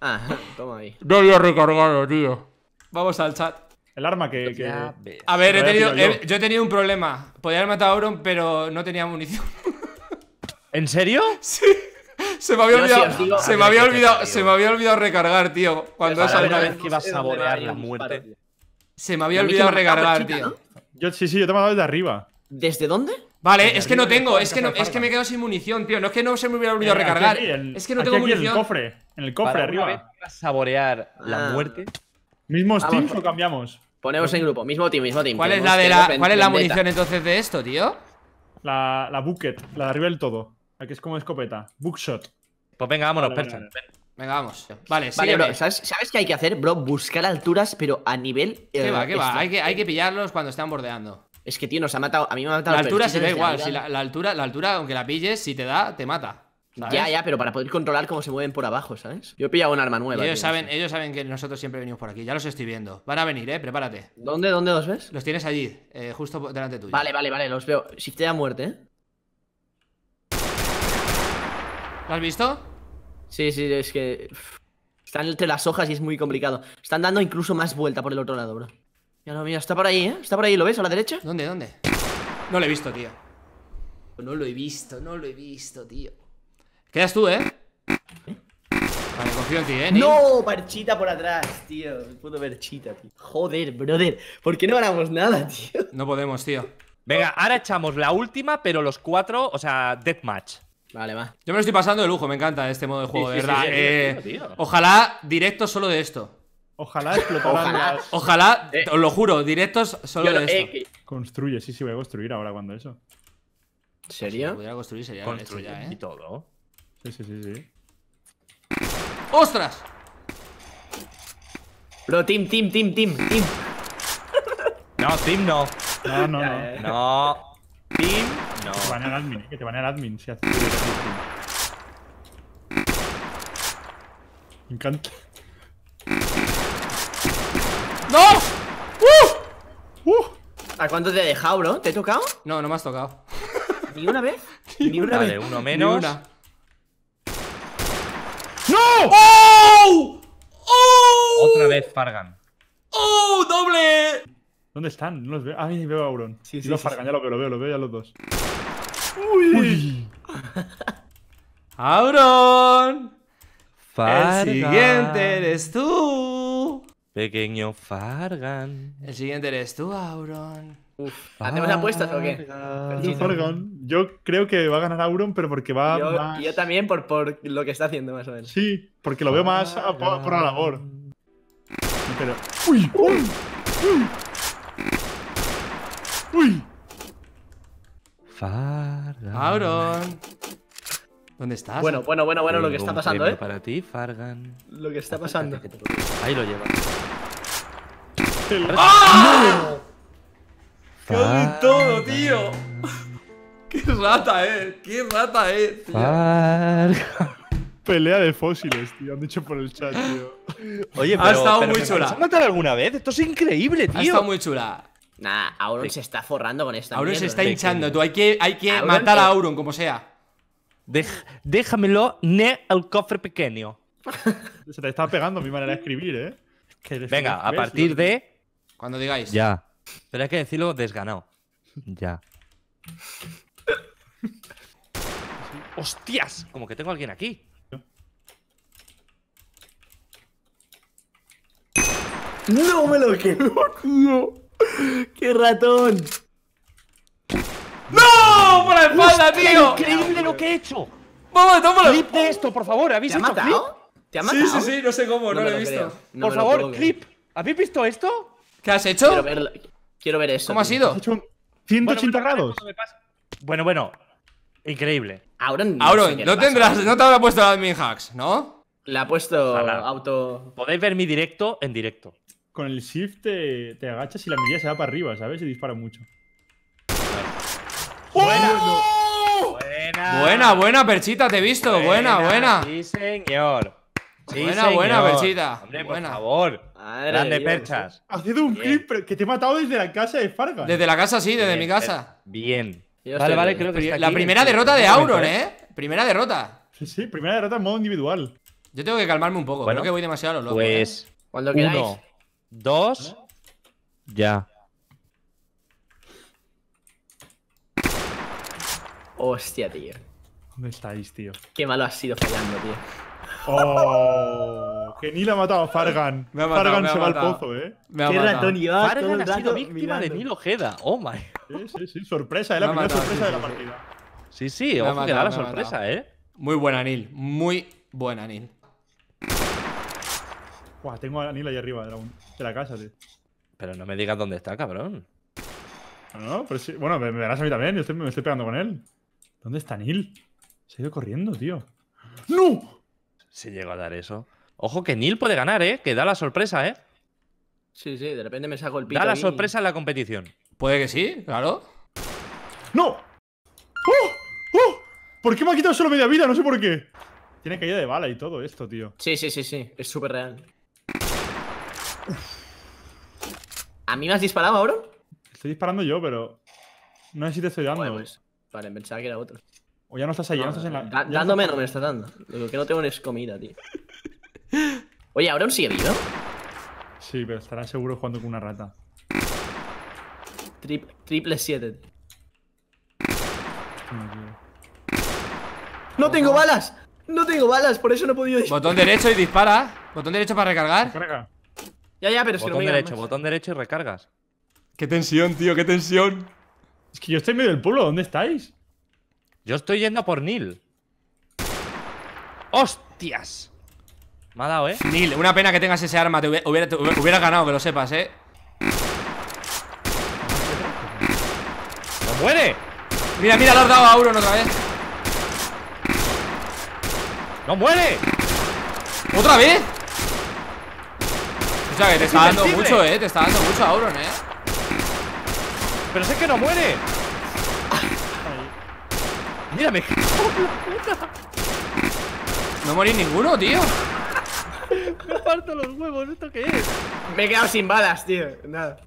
Speaker 1: ah, toma ahí. No había recargado, tío. Vamos al chat. El arma que. A ver, eh, yo he tenido un problema. Podía haber matado a Auron, pero no tenía munición. (laughs) ¿En serio? Sí. Se me había olvidado, se, me había olvidado recargar, tío. Cuando esa una vez que iba a saborear la muerte. Se me había olvidado recargar, tío. Yo sí, sí, yo te he desde arriba. ¿Desde dónde? Vale, es que no tengo, es que, me es que me quedo sin munición, tío. No es que no se me hubiera olvidado eh, recargar. es que no tengo aquí, munición. En el cofre, en el cofre, arriba. a saborear la ah. muerte. ¿Mismos teams o cambiamos? Ponemos en grupo, mismo team, mismo team. ¿Cuál es la, munición entonces de esto, tío? La, la bucket, la de arriba del todo. Aquí que es como escopeta. Bookshot. Pues venga, vámonos, percha. Venga, vamos. Vale, vale bro, ¿sabes, qué hay que hacer, bro? Buscar alturas, pero a nivel. ¿Qué eh, va, qué va? Hay que, hay que pillarlos cuando están bordeando. Es que, tío, nos ha matado. A mí me ha matado. La altura se da igual. la, altura, la altura, aunque la pilles, si te da, te mata. Ya, ya, pero para poder controlar cómo se mueven por abajo, ¿sabes? Yo he pillado un arma nueva. ellos, saben, ellos saben que nosotros siempre venimos por aquí. Ya los estoy viendo. Van a venir, ¿eh? Prepárate. ¿Dónde, dónde los ves? Los tienes allí, eh, justo delante tuyo. Vale, vale, vale, los veo. Si te da muerte, ¿eh? ¿Lo has visto? Sí, sí, es que. Están entre las hojas y es muy complicado. Están dando incluso más vuelta por el otro lado, bro. Ya lo mío, está por ahí, ¿eh? Está por ahí, ¿lo ves? ¿A la derecha? ¿Dónde, dónde? No lo he visto, tío. No lo he visto, no lo he visto, tío. Quedas tú, ¿eh? ¿Eh? Vale, confío en ti, ¿eh? ¡No! Parchita por atrás, tío. Puto parchita, tío. Joder, brother. ¿Por qué no ganamos nada, tío? No podemos, tío. Venga, ahora echamos la última, pero los cuatro, o sea, deathmatch. Vale, va. Yo me lo estoy pasando de lujo, me encanta este modo de juego, de verdad. Eh, ojalá directo solo de esto. Ojalá explotaran Ojalá, las... ojalá os eh. lo juro, directos solo eso Construye, sí, sí, voy a construir ahora cuando eso. ¿Sería? Si construir, sería Construye ya, ¿eh? y todo. Sí, sí, sí, sí. ¡Ostras! Bro, team, team, team, team, team. No, team no. No, no, no. Eh. No. Team, no. te van al admin, que te van al eh, admin si haces Me encanta. ¡Uh! ¡Uh! ¿A cuánto te he dejado, bro? ¿Te he tocado? No, no me has tocado. ¿Ni una vez? (laughs) Ni una vale, uno menos. ¡No! ¡Oh! ¡Oh! Otra vez, Fargan. ¡Oh! ¡Doble! ¿Dónde están? No los veo. Ah, ahí veo a Auron. Sí, sí, y los Fargan, ya lo veo, lo veo, lo veo ya los dos. ¡Uy! Uy. auron Fargan. El siguiente eres tú. Pequeño Fargan. El siguiente eres tú, Auron. ¿Hacemos ah, apuestas o qué? Yo, creo que va a ganar Auron, pero porque va yo, Yo también por, por lo que está haciendo, más o menos. Sí, porque lo veo más por, la labor. Pero... ¡Uy! ¡Uy! ¡Uy! ¡Uy! Fargan. Auron. ¿Dónde estás? Bueno, bueno, bueno, bueno, lo que eh, está pasando, ¿eh? Para ti, Fargan. Lo que está pasando. Ahí lo lleva ¡Ah! ¡Ah! ¡Qué todo, tío! ¡Qué rata eh! ¡Qué rata eh! tío. Pelea de fósiles, tío. Han dicho por el chat, tío. Oye, pero, ha estado muy chula. ¿Se matado alguna vez? Esto es increíble, tío. Ha estado muy chula. Nah, Auron se está forrando con esta. Auron se está hinchando, tú. Hay que, hay que matar a Auron, como sea déjamelo, ne el cofre pequeño. (laughs) Se te está pegando mi manera de escribir, ¿eh? Venga, a partir de. Cuando digáis. Ya. Pero hay que decirlo desganado. Ya. (laughs) ¡Hostias! Como que tengo a alguien aquí. ¡No me lo que ¡Qué ratón! ¡No! ¡Por la espalda, tío! ¡Increíble lo que he hecho! ¡Vamos, tómalo! Clip de esto, por favor. ¿Habéis ¿Te ha matado? ¿Te ha matado? Sí, sí, sí, no sé cómo, no, lo, he visto. por favor, clip. ¿Habéis visto esto? ¿Qué has hecho? Quiero ver, eso. ¿Cómo ha sido? hecho 180 grados. Bueno, bueno. Increíble. Auron, no, Auron, no tendrás, no te habrá puesto el admin hacks, ¿no? Le ha puesto auto. Podéis ver mi directo en directo. Con el shift te, agachas y la mirilla se va para arriba, ¿sabes? Y dispara mucho. ¡Oh! Buena. Buena, buena, Perchita, te he visto. Buena, buena. Sí, señor. Sí, buena, buena, Perchita. buena. por favor. Madre perchas. Ha sido un clip que te he matado desde la casa de Fargas. Desde la casa, sí, desde mi casa. Bien. Vale, vale, creo que La primera derrota de Auron, ¿eh? ¿eh? Primera derrota. Sí, sí, primera derrota en modo individual. Yo tengo que calmarme un poco. Bueno, creo que voy demasiado loco. Pues. Cuando Uno, dos. Ya. Hostia, tío. ¿Dónde estáis, tío? Qué malo has sido fallando, tío. ¡Oh! que Nil ha matado a Fargan. Fargan se va al pozo, ¿eh? Me ha Qué matado. ratón Fargan ha sido víctima de Nil Ojeda. Oh my. Sí, sí, sí. Sorpresa, es la primera sorpresa de la partida. Sí, sí, ojo matado, que da la sorpresa, ¿eh? Muy buena, Nil. Muy buena, Nil. Buah, tengo a Nil ahí arriba de la, la casa, tío. Pero no me digas dónde está, cabrón. No, pero sí. Bueno, me, verás a mí también. Yo me estoy pegando con él. ¿Dónde está Neil? Se ha ido corriendo, tío. ¡No! Se llegó a dar eso. Ojo que Neil puede ganar, ¿eh? Que da la sorpresa, ¿eh? Sí, sí, de repente me saco el pito. Da la sorpresa en la competición. Puede que sí, claro. ¡No! ¡Oh! ¡Oh! ¿Por qué me ha quitado solo media vida? No sé por qué. Tiene caída de bala y todo esto, tío. Sí, sí, sí, sí. Es súper real. ¿A mí me has disparado ahora? Estoy disparando yo, pero. No sé si te estoy dando. Pues. Vale, pensaba que era otro. O ya no estás ahí, no, estás en la. Eh, dándome no me estás dando. Lo que no tengo es comida, tío. (laughs) Oye, un sigue vivo? Sí, pero estará seguro jugando con una rata. triple 7. ¡No oh, tengo balas! ¡No tengo balas! Por eso no he podido Botón derecho y dispara. Botón derecho para recargar. Ya, ya, pero es que no Botón derecho, Botón derecho y recargas. ¡Qué tensión, tío! ¡Qué tensión! Es que yo estoy en medio del pueblo, ¿dónde estáis? Yo estoy yendo por Neil. ¡Hostias! Me ha dado, ¿eh? Neil, una pena que tengas ese arma. Te hubiera, ganado, que lo sepas, ¿eh? ¡No muere! Mira, mira, lo has dado a Auron otra vez. ¡No muere! ¿Otra vez? O sea, que te está dando mucho, eh. Te está dando mucho Auron, eh. ¡Pero sé que no muere! ¡Mírame! No morí ninguno, tío. Me parto los huevos, ¿esto qué es? Me he quedado sin balas, tío. Nada.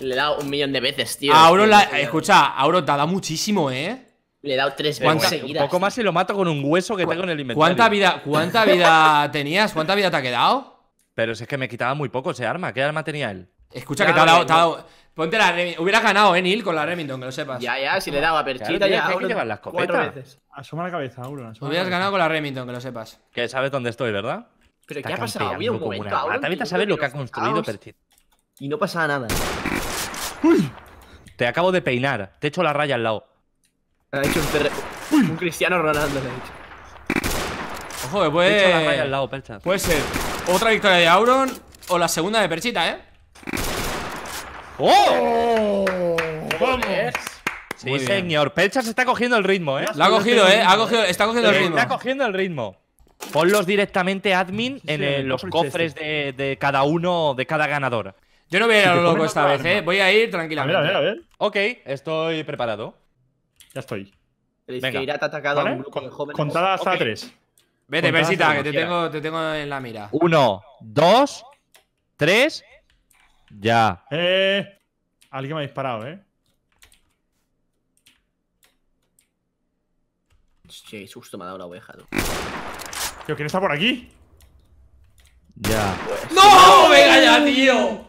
Speaker 1: Le he dado un millón de veces, tío. Auro, la, escucha, Auro te ha dado muchísimo, ¿eh? Le he dado tres veces seguidas. Un poco más y lo mato con un hueso que tengo en el inventario. ¿Cuánta vida, cuánta vida (laughs) tenías? ¿Cuánta vida te ha quedado? Pero si es que me quitaba muy poco ese arma. ¿Qué arma tenía él? Escucha que te ha eh, dado. Ponte la Remington. Hubieras ganado, eh, Neil, con la Remington, que lo sepas. Ya, ya, si le daba perchita, ya. Hay que van las copetas. Asoma la cabeza, Auron. Hubieras ganado con la Remington, que lo sepas. Que sabes dónde estoy, ¿verdad?
Speaker 2: Pero ¿qué ha pasado? Había un momento, Auron. También sabes lo que ha construido Perchita.
Speaker 1: Y no pasaba nada. Te acabo de peinar. Te he hecho la raya al lado. Ha hecho un, un Cristiano Ronaldo, le ha hecho. Ojo, que puede. la raya al lado, Percha. Puede ser. Otra victoria de Auron O la segunda de Perchita, ¿eh? ¡Oh! ¡Oh! ¡Vamos! Sí, señor. Percha se está cogiendo el ritmo, ¿eh? Lo ha cogido, ¿eh? Ha cogido, está cogiendo el ritmo. Está cogiendo el ritmo. Ponlos directamente, admin, en los cofres de, cada uno, de cada ganador. Yo no voy a ir a lo loco esta vez, ¿eh? Voy a ir tranquilamente. A ver, a ver, a ver. Ok, estoy preparado. Ya estoy. Venga. Irá atacado ¿Vale? a un grupo de jóvenes. Contada hasta tres. Vete, Persita, que te tengo, te tengo en la mira. Uno, dos, tres. Ya. Eh, alguien me ha disparado, eh. Che, susto me ha dado la oveja, tú. Tío, ¿quién está por aquí? Ya. ¡No! ¡Venga ya, tío!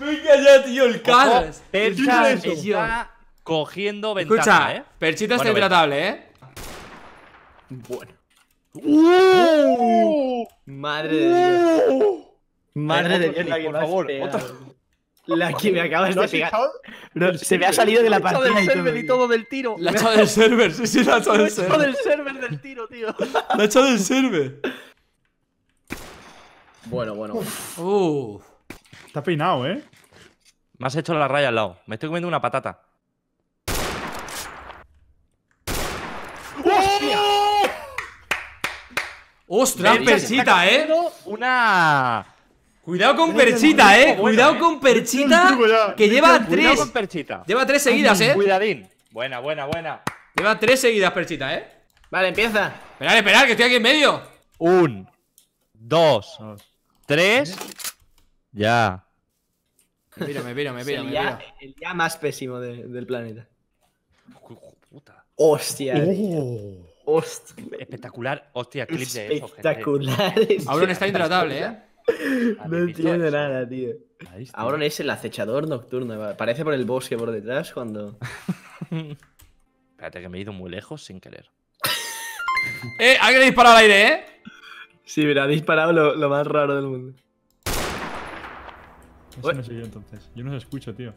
Speaker 1: ¡Venga ya, tío! ¡El Carlos! Percha está cogiendo ventaja, Escucha, ¿eh? Perchita está intratable, ¿eh? Bueno. ¡Uh! Madre de Dios. ¡Uh! Madre de Dios, por favor. La que me acabas de pegar. se me ha salido de la partida. La del server y todo del tiro. La ha del server, sí, sí, la ha del server. La del server del tiro, tío. La ha del server. Bueno, bueno. Está peinado, ¿eh? Me has hecho la raya al lado. Me estoy comiendo una patata. ¡Ostras, perchita, eh! Una. Cuidado con Perchita, eh. cuidado con Perchita. (laughs) Que lleva tres. Lleva tres seguidas, eh. Cuidadín. Buena, buena, buena. Lleva tres seguidas, Perchita, eh. Vale, empieza. Esperad, esperad, que estoy aquí en medio. Un, dos, tres. Ya. Me piro, me piro, me El, ya, más pésimo del planeta.
Speaker 2: Hostia. Oh.
Speaker 1: Hostia. Espectacular. Hostia, clip de eso, Espectacular. Auron está intratable, ¿eh? No entiendo nada, tío. Auron es el acechador nocturno. Parece por el bosque por detrás cuando. Espérate, que me he ido muy lejos sin querer. (laughs) ¡Eh! ¿Alguien ha disparado al aire, eh? Sí, mira, ha disparado lo, más raro del mundo. Eso no soy yo entonces. Yo no se escucho, tío.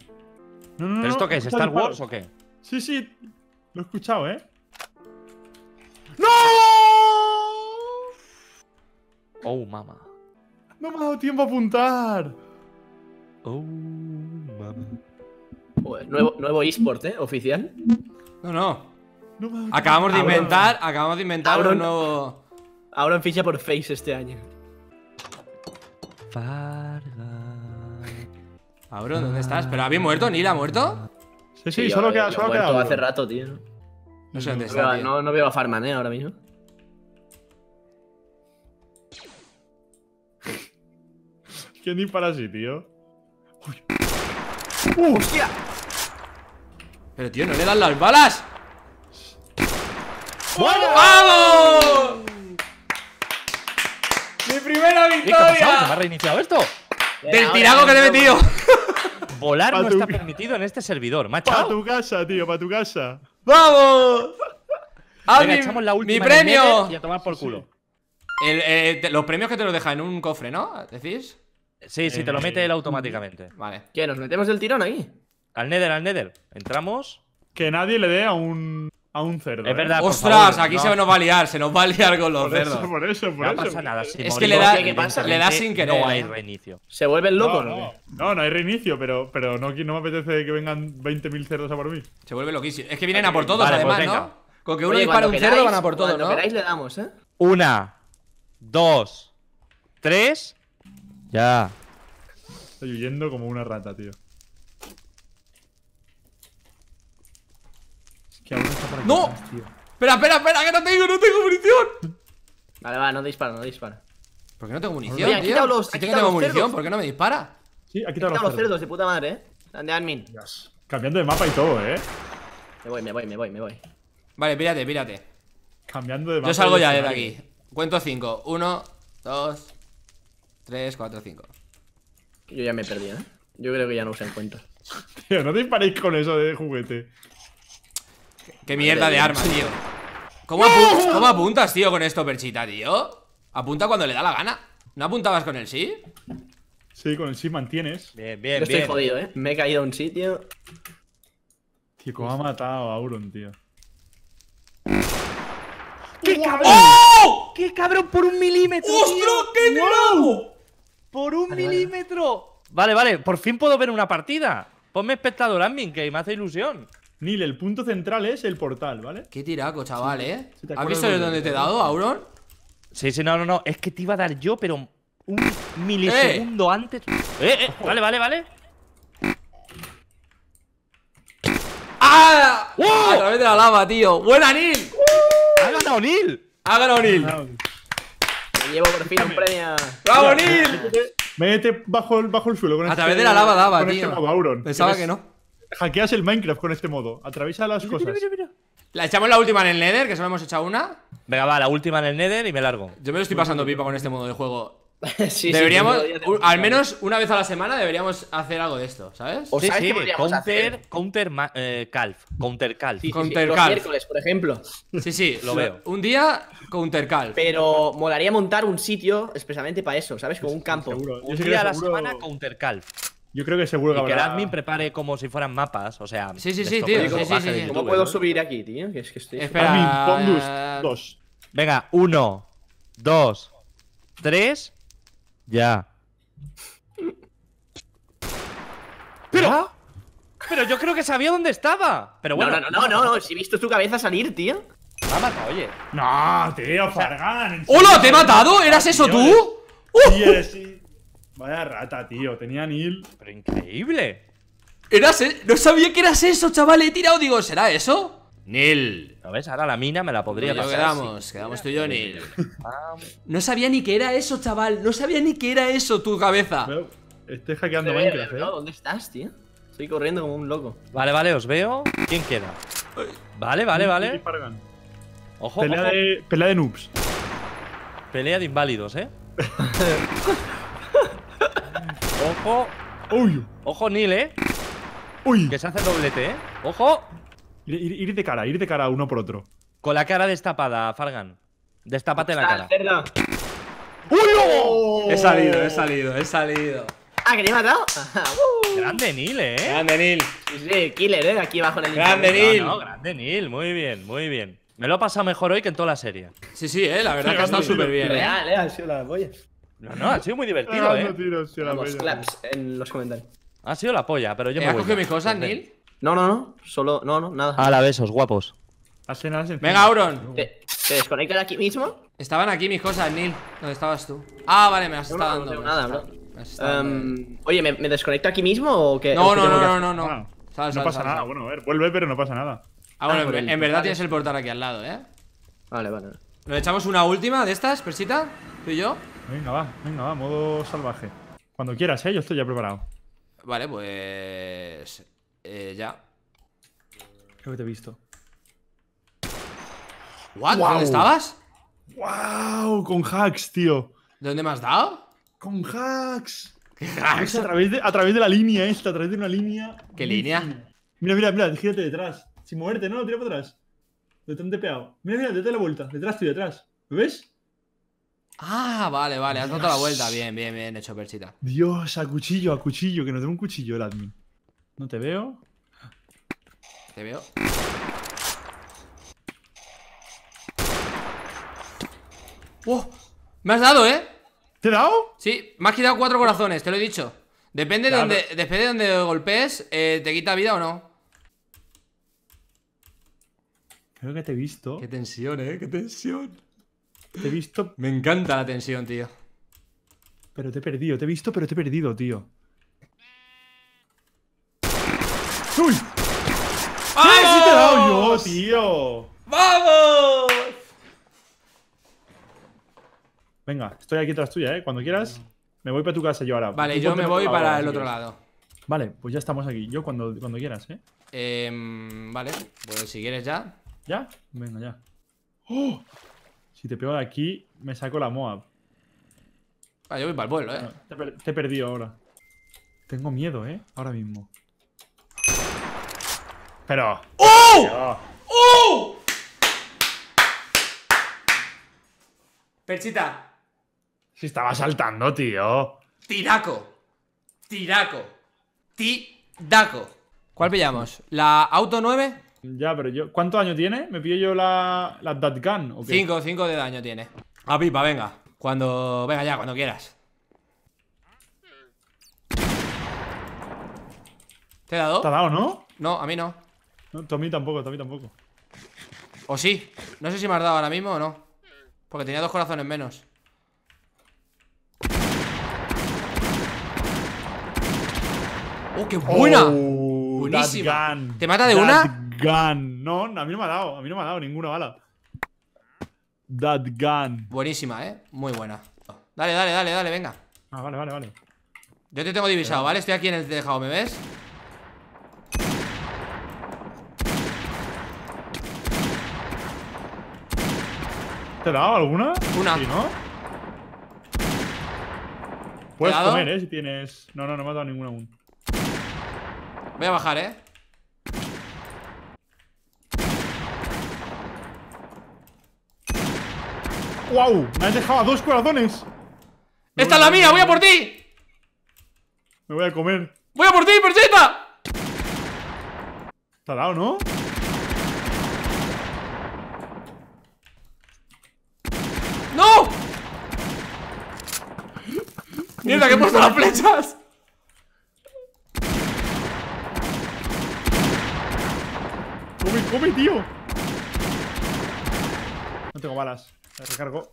Speaker 1: no, ¿Pero esto qué es? ¿Star Wars o qué? Sí, sí. Lo he escuchado, eh. ¡No! Oh, mama No me ha dado tiempo a apuntar. Oh, mama nuevo, nuevo eSport, ¿eh? Oficial. No, no. acabamos de inventar, acabamos de inventar un nuevo. Ahora ficha por Face este año. Farga. Auron, ¿dónde estás? ¿Pero había muerto? ¿Nil ha muerto? Sí, sí, solo, queda, queda. hace rato, tío. No No, veo a Farman, ¿eh? Ahora mismo. (laughs) ¿Quién dispara así, tío? Uy. ¡Uh, ¡Hostia! Pero, tío, ¿no le dan las balas? ¡Bueno! ¡Vamos! ¡Mi primera victoria! ¿Qué ha ¿Se ha reiniciado esto?
Speaker 2: ¡Del tirago que te he metido!
Speaker 1: (laughs) Volar no está permitido en este servidor, macho. Para tu casa, tío, para tu casa. ¡Vamos!
Speaker 2: A ah, mi, echamos la última ¡Mi premio! Y
Speaker 1: a tomar por culo. Eh, los premios que te los deja en un cofre, ¿no? ¿Decís? Sí, sí, te lo mete eh, él automáticamente. Vale. ¿Qué? ¿Nos metemos el tirón ahí? Al Nether, al Nether. Entramos. Que nadie le dé a un a un cerdo. Es ¿eh? verdad. Ostras, aquí se nos va a liar, se nos va a liar con los por cerdos. Eso, por eso, no pasa nada. Si es que le da, le da sin que No hay ¿eh? reinicio. ¿Se vuelven locos? No, no, no, hay reinicio, pero, pero no, me apetece que vengan 20.000 cerdos a por mí. Se vuelve loquísimo. Es que vienen a por todos, pues además, ¿no? Con que uno dispara dispara un cerdo van a por todos, ¿no? queráis le damos, ¿eh? Una, dos, tres. Ya. Estoy huyendo como una rata, tío. ¡No! Espera, espera, espera, que no tengo, no tengo munición. Vale, va, no dispara, no dispara. ¿Por qué no tengo munición? tío? Los, si tengo munición, ¿por qué no me dispara? Sí, aquí quitado, quitado los, cerdos. de puta madre, eh. De admin. Cambiando de mapa y todo, eh. Me voy, me voy, me voy, me voy. Vale, pírate, pírate. Cambiando de mapa. Yo salgo ya eh, de aquí. Cuento 5. 1, 2, 3, 4, 5. Yo ya me he perdido, ¿eh? Yo creo que ya no os cuento (laughs) Tío, no disparéis con eso de juguete. Qué mierda de arma, tío ¿Cómo, apuntas, tío, con esto, Perchita, tío? Apunta cuando le da la gana ¿No apuntabas con el sí? Sí, con el sí mantienes Bien, bien, bien estoy jodido, eh Me he caído a un sitio Tío, cómo ha matado a Auron, tío ¡Qué ¡Oh! cabrón! ¡Oh! ¡Qué cabrón! ¡Por un milímetro! ¡Ostras, qué ¡Por un milímetro! Vale. vale, vale, por fin puedo ver una partida. Ponme espectador admin, que me hace ilusión. Nil, el punto central es el portal, ¿vale? Qué tiraco, chaval, ¿eh? ¿Has visto dónde te he dado, Auron? Sí, sí, no, no, no. Es que te iba a dar yo, pero un milisegundo eh. antes. ¡Eh, eh! Vale, vale, vale. ¡Ah! A través de la lava, tío. ¡Buena, Nil! ¡Ha ganado Nil! ¡Ha ganado Nil! Me llevo por fin un premio. ¡Bravo, Nil! Mete bajo el, bajo el suelo con A este través de la lava daba, este tío. Auron. Pensaba que no hackeas el Minecraft con este modo. Atraviesa las cosas. la echamos la última en el Nether, que solo hemos echado una. Venga, va, la última en el Nether y me largo. Yo me lo estoy pasando pipa con este modo de juego. (laughs) sí, deberíamos, sí, al menos una vez a la semana deberíamos hacer algo de esto, ¿sabes? sí, sí, counter, counter calf, counter calf. Los miércoles, por ejemplo. Sí, sí, lo veo. Un día counter calf. Pero molaría montar un sitio expresamente para eso, ¿sabes? Como un campo. Un día a la semana counter calf. Yo creo que seguro que y habrá. Que el admin prepare como si fueran mapas, o sea. Sí, sí, sí, tío. Sí, sí, sí, ¿Cómo puedo subir aquí, tío? Que es que estoy. Espera. Admin, Pondus, dos. Venga, uno, dos, tres. Ya. Pero. Pero yo creo que sabía dónde estaba. Pero bueno. No, no, no, no, no, Si he visto tu cabeza salir, tío. Me ha matado, oye. No, tío, Fargan. ¡Hola! ¿Te he matado? ¿Eras eso tú? ¡Uh! sí. Vaya rata, tío. Tenía Nil. Pero increíble. Eras, No sabía que eras eso, chaval. He tirado, digo, ¿será eso? Nil. A ves? Ahora la mina me la podría pasar. Quedamos, quedamos tú y yo, Nil. no sabía ni que era eso, chaval. No sabía ni que era eso, tu cabeza. estoy hackeando Minecraft, ¿eh? ¿Dónde estás, tío? Estoy corriendo como un loco. Vale, vale, os veo. ¿Quién queda? Vale, vale, vale. pelea De, pelea de noobs. Pelea de inválidos, ¿eh? (laughs) Ojo. Uy. Ojo, Nil, eh. Uy. Que se hace doblete, eh. Ojo. Ir, de cara, ir de cara uno por otro. Con la cara destapada, Fargan. Destápate la cara. ¡Uy! Oh. He salido, he salido, he salido. Ah, que le he matado. (laughs) Uh. grande Nil, eh. Grande Nil. Sí, killer, eh. Aquí abajo en el Grande nil, grande Nil. Muy bien, muy bien. Me lo ha pasado mejor hoy que en toda la serie. Sí, sí, eh. La verdad que ha estado súper bien. Eh. Real, eh. Ha la no, no, ha sido muy divertido, ah, eh. No claps en los comentarios. Ha sido la polla, pero yo ¿Eh, me voy. ¿Has cogido mis cosas, Neil? No, no, no. Solo, no, no, nada. A la besos, guapos. Venga, Auron. ¿Te, desconectas aquí mismo? Estaban aquí mis cosas, Neil. ¿Dónde estabas tú? Ah, vale, me las no, está no, dando. No nada, bro. Em, oye, ¿me, desconecto aquí mismo o qué? No, no, no, ah, no, no, no, pasa nada, bueno, a ver, vuelve, pero no pasa nada. Ah, bueno, en, ah, verdad tienes el portal aquí al lado, ¿eh? Vale, vale. ¿Nos echamos una última de estas, Persita? ¿Tú y yo? Venga, va, venga, va, modo salvaje. Cuando quieras, ¿eh? Yo estoy ya preparado. Vale, pues... Eh, ya. Creo que te he visto. ¿What? ¿Dónde estabas? ¡Wow! Con hacks, tío. ¿Dónde me has dado? Con hacks. ¿Qué hacks? A través, de, a través de la línea esta, a través de una línea. ¿Qué línea? Mira, mira, mira, gírate detrás. Sin moverte, no, tira para atrás. De te tepeado. Mira, mira, date la vuelta. Detrás, estoy detrás. ¿Lo ves? Ah, vale, vale. Has dado la vuelta. Bien, bien, bien hecho, Persita. Dios, a cuchillo, a cuchillo. Que nos dé un cuchillo el admin. No te veo. Te veo. ¡Oh! Me has dado, ¿eh? ¿Te he dado? Sí, me has quitado cuatro corazones, te lo he dicho. Depende de donde, depende golpees, eh, ¿te quita vida o no? Creo que te he visto. Qué tensión, ¿eh? Qué tensión. Te he visto. Me encanta la tensión, tío. Pero te he perdido, te he visto, pero te he perdido, tío. ¡Uy! ¡Ay, ¡Sí, te he dado tío!
Speaker 2: ¡Vamos!
Speaker 1: Venga, estoy aquí tras tuya, ¿eh? Cuando quieras, me voy para tu casa yo ahora. Vale, yo me voy para el otro lado. Vale, pues ya estamos aquí. Yo cuando, cuando quieras, ¿eh? ¿eh? Vale, pues si quieres ya. ¿Ya? Venga, ya. ¡Oh! Si te pego de aquí, me saco la Moab. Ah, yo voy para vuelo, eh. Ah, te, he perdido ahora. Tengo miedo, eh. Ahora mismo. Pero. ¡Oh! ¡Oh! Perchita. Si estaba saltando, tío. Tiraco. Tiraco. Ti-daco ¿Cuál pillamos? ¿La Auto 9? Ya, pero yo. ¿Cuánto daño tiene? ¿Me pillo yo la, la That ¿o Cinco, cinco de daño tiene. A ah, pipa, venga. Cuando. Venga ya, cuando quieras. ¿Te he dado? ¿Te ha dado, no? No, a mí no. No, mí tampoco, a mí tampoco. O sí. No sé si me has dado ahora mismo o no. Porque tenía dos corazones menos. ¡Oh, qué buena! Oh, Buenísima. Te mata de una gun. No, a mí no me ha dado. A mí no me ha dado ninguna bala. That gun. Buenísima, ¿eh? Muy buena. Dale, dale, dale, dale, venga. Ah, vale, vale, vale. Yo te tengo divisado, ¿vale? Estoy aquí en el tejado, ¿me ves? ¿Te he dado alguna? Una. Sí, ¿no? Puedes comer, ¿eh? Si tienes... No, no, no me ha dado ninguna aún. Voy a bajar, ¿eh? ¡Wow! Me has dejado a dos corazones. ¡Esta es la mía! ¡Voy a por ti! Me voy a comer. ¡Voy a por ti, persita! Está dado, ¿no?
Speaker 2: ¡No! ¡Mierda, que he puesto las flechas!
Speaker 1: ¡Come, come, tío! No tengo balas. Me recargo.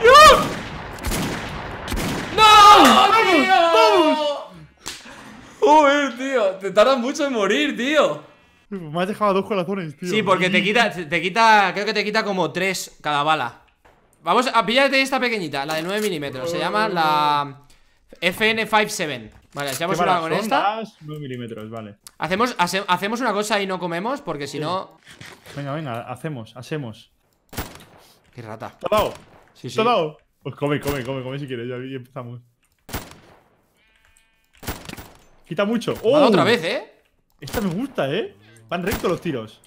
Speaker 1: ¡Dios! ¡No! ¡Vamos! ¡Vamos! Joder, tío. Te tardas mucho en morir, tío. Me has dejado dos corazones, tío. Sí, porque te quita, te quita, creo que te quita como tres cada bala. Vamos a pillarte esta pequeñita, la de 9 milímetros. Se llama la FN57. Vale, hacemos una con esta. 9 milímetros, vale. Hacemos, una cosa y no comemos, porque si no. Venga, venga, hacemos, hacemos. Qué rata. ¿Te Sí, sí. Pues come, come, come, come si quieres, ya empezamos. Quita mucho. ¡Oh! otra vez, ¿eh? Esta me gusta, ¿eh? Van recto los tiros.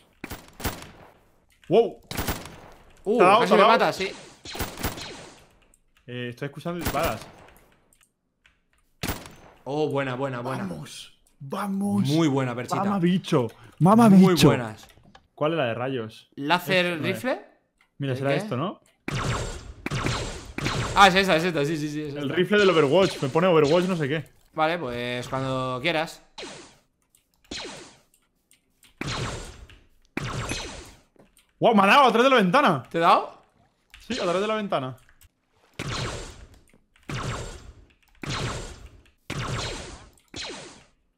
Speaker 1: ¡Wow! Uh, me mata, sí. Eh, estoy escuchando disparas. Oh, buena, buena, buena. Vamos, vamos. Muy buena, Perchita. Mama bicho, mama bicho. Muy buenas. ¿Cuál era la de rayos? ¿Láser rifle? Mira, será esto, ¿no? Ah, es esta, es esta, sí, sí, sí. el rifle del Overwatch, me pone Overwatch no sé qué. Vale, pues cuando quieras. ¡Wow! Me ha dado a de la ventana. ¿Te he dado? Sí, atrás de la ventana.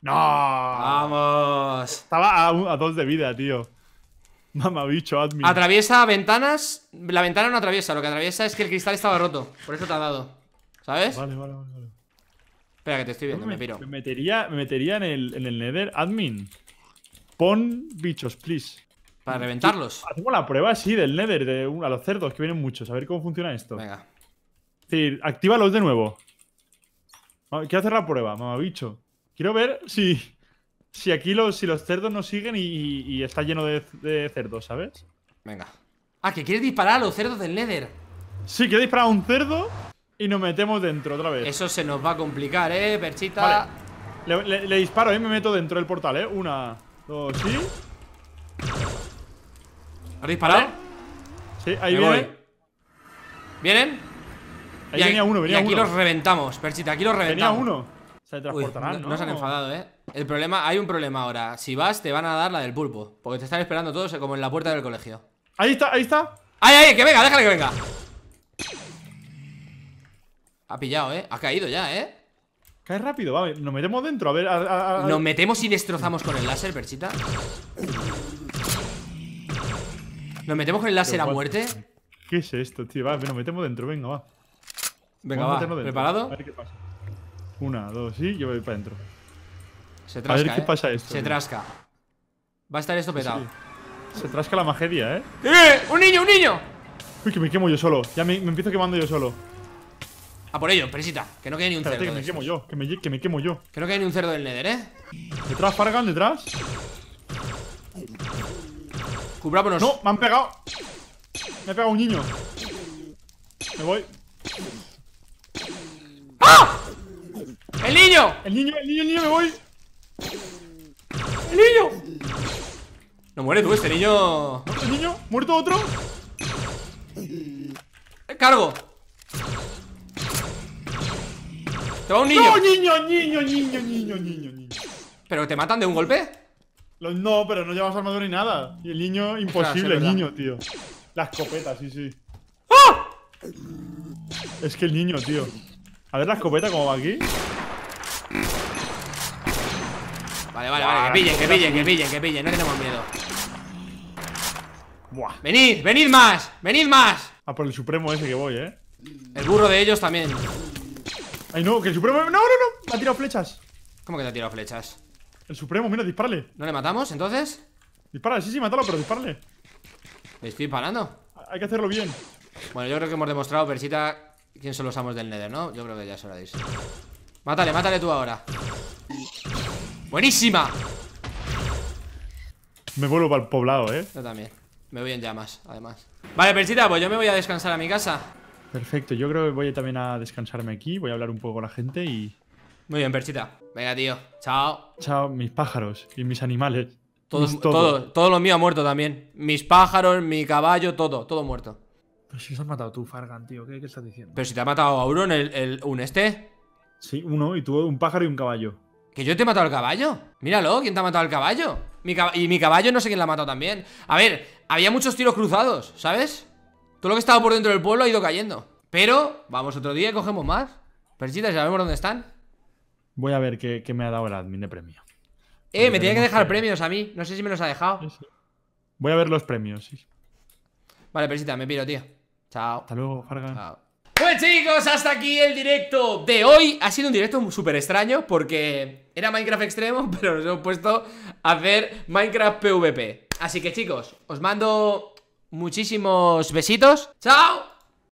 Speaker 1: ¡No! ¡Vamos! Estaba a, dos de vida, tío. Mamá bicho, admin. Atraviesa ventanas. La ventana no atraviesa, lo que atraviesa es que el cristal estaba roto. Por eso te ha dado. ¿Sabes? Vale, vale, vale. Espera, que te estoy viendo, me, piro. Me metería, me en, el, en el Nether admin. Pon bichos, please. Para reventarlos. hacemos la prueba, sí, del Nether, de a los cerdos, que vienen muchos. A ver cómo funciona esto. Venga. Es decir, actívalos de nuevo. Quiero hacer la prueba, mamabicho. Quiero ver si, si aquí los, si los cerdos nos siguen y, está lleno de, cerdos, ¿sabes? Venga. Ah, que quieres disparar a los cerdos del Nether. Sí, quiero disparar a un cerdo y nos metemos dentro otra vez. Eso se nos va a complicar, ¿eh, Perchita? Vale. Le, disparo, y ¿eh? Me meto dentro del portal, ¿eh? Una, dos, sí. ¿Has disparado? Sí, ahí Voy. ¿Vienen? Ahí venía uno, venía y aquí los reventamos, Perchita, aquí los reventamos. Venía uno no, se han enfadado, ¿eh? El problema, hay un problema ahora. Si vas, te van a dar la del pulpo. Porque te están esperando todos como en la puerta del colegio. Ahí está, ahí está. ¡Ay, ay! ¡Que venga! ¡Déjale que venga! Ha pillado, ¿eh? Ha caído ya, ¿eh? Cae rápido, va, Nos metemos dentro, a ver. Nos metemos y destrozamos con el láser, Perchita. Nos metemos con el láser a muerte. ¿Qué es esto, tío? Va, nos metemos dentro, venga, va. Venga, va. ¿Preparado? A ver qué pasa. Una, dos y yo voy para adentro. Se trasca, A ver qué ¿eh? pasa esto. Se trasca. Va a estar esto petado. Se trasca la magedia, ¿eh? ¿eh? ¡Eh! ¡Un niño, un niño! Uy, que me quemo yo solo. Ya me, empiezo quemando yo solo. A por ello, presita. Que no quede ni un cerdo. Que me quemo yo, que me, que me quemo yo. Que no quede ni un cerdo del Nether, ¿eh? Detrás, Fargan, detrás. Cubrámonos. No, me han pegado. Me ha pegado un niño. Me voy. ¡Ah! ¡El niño! ¡El niño, el niño, el niño, me voy! ¡El niño! No muere tú, este niño. ¿El niño? ¿Muerto otro? Eh, ¡Cargo! ¡Te un niño! ¡No, niño, niño, niño, niño, niño, niño! ¿Pero te matan de un golpe? No, pero no llevas armadura ni nada. Y el niño, imposible, el niño, tío. La escopeta, sí, sí. ¡Ah! Es que el niño, tío. A ver la escopeta como va aquí. Vale, vale, vale, que pillen, que pillen, que pillen, que pillen, no tenemos miedo. Buah. Venid, venid más, venid más. Ah, por el supremo ese que voy, eh. El burro de ellos también. Ay, no, que el supremo. No, no, no, ha tirado flechas. ¿Cómo que te ha tirado flechas? El supremo, mira, dispárale. ¿No le matamos entonces? Disparale, sí, sí, matalo, pero dispárale. Le estoy disparando. Hay que hacerlo bien. Bueno, yo creo que hemos demostrado, Persita, quién son los amos del Nether, ¿no? Yo creo que ya es hora de Mátale, mátale tú ahora. ¡Buenísima! Me vuelvo para el poblado, ¿eh? Yo también. Me voy en llamas, además. Vale, persita, pues yo me voy a descansar a mi casa. Perfecto, yo creo que voy también a descansarme aquí. Voy a hablar un poco con la gente y. Muy bien, persita. Venga, tío. Chao. Chao, mis pájaros y mis animales. Todos, todo. todo, todo lo mío ha muerto también. Mis pájaros, mi caballo, todo, todo muerto. Pero si has matado tú, Fargan, tío, ¿qué, estás diciendo? Pero si te ha matado Auron en el, un este. Sí, uno, y tú un pájaro y un caballo. ¿Que yo te he matado al caballo? Míralo, ¿quién te ha matado al caballo? y mi caballo no sé quién la ha matado también. A ver, había muchos tiros cruzados, ¿sabes? Todo lo que estaba por dentro del pueblo ha ido cayendo. Pero, vamos otro día cogemos más. Persita, ya vemos dónde están. Voy a ver qué, me ha dado el admin de premio. Eh, me tiene que dejar premios a mí. No sé si me los ha dejado. Voy a ver los premios, sí. Vale, Persita, me piro, tío. Chao. Hasta luego, Farga. Chao. Pues chicos, hasta aquí el directo de hoy Ha sido un directo súper extraño porque era Minecraft extremo (laughs) Pero nos hemos puesto a hacer Minecraft PvP Así que chicos, os mando muchísimos besitos
Speaker 2: ¡Chao!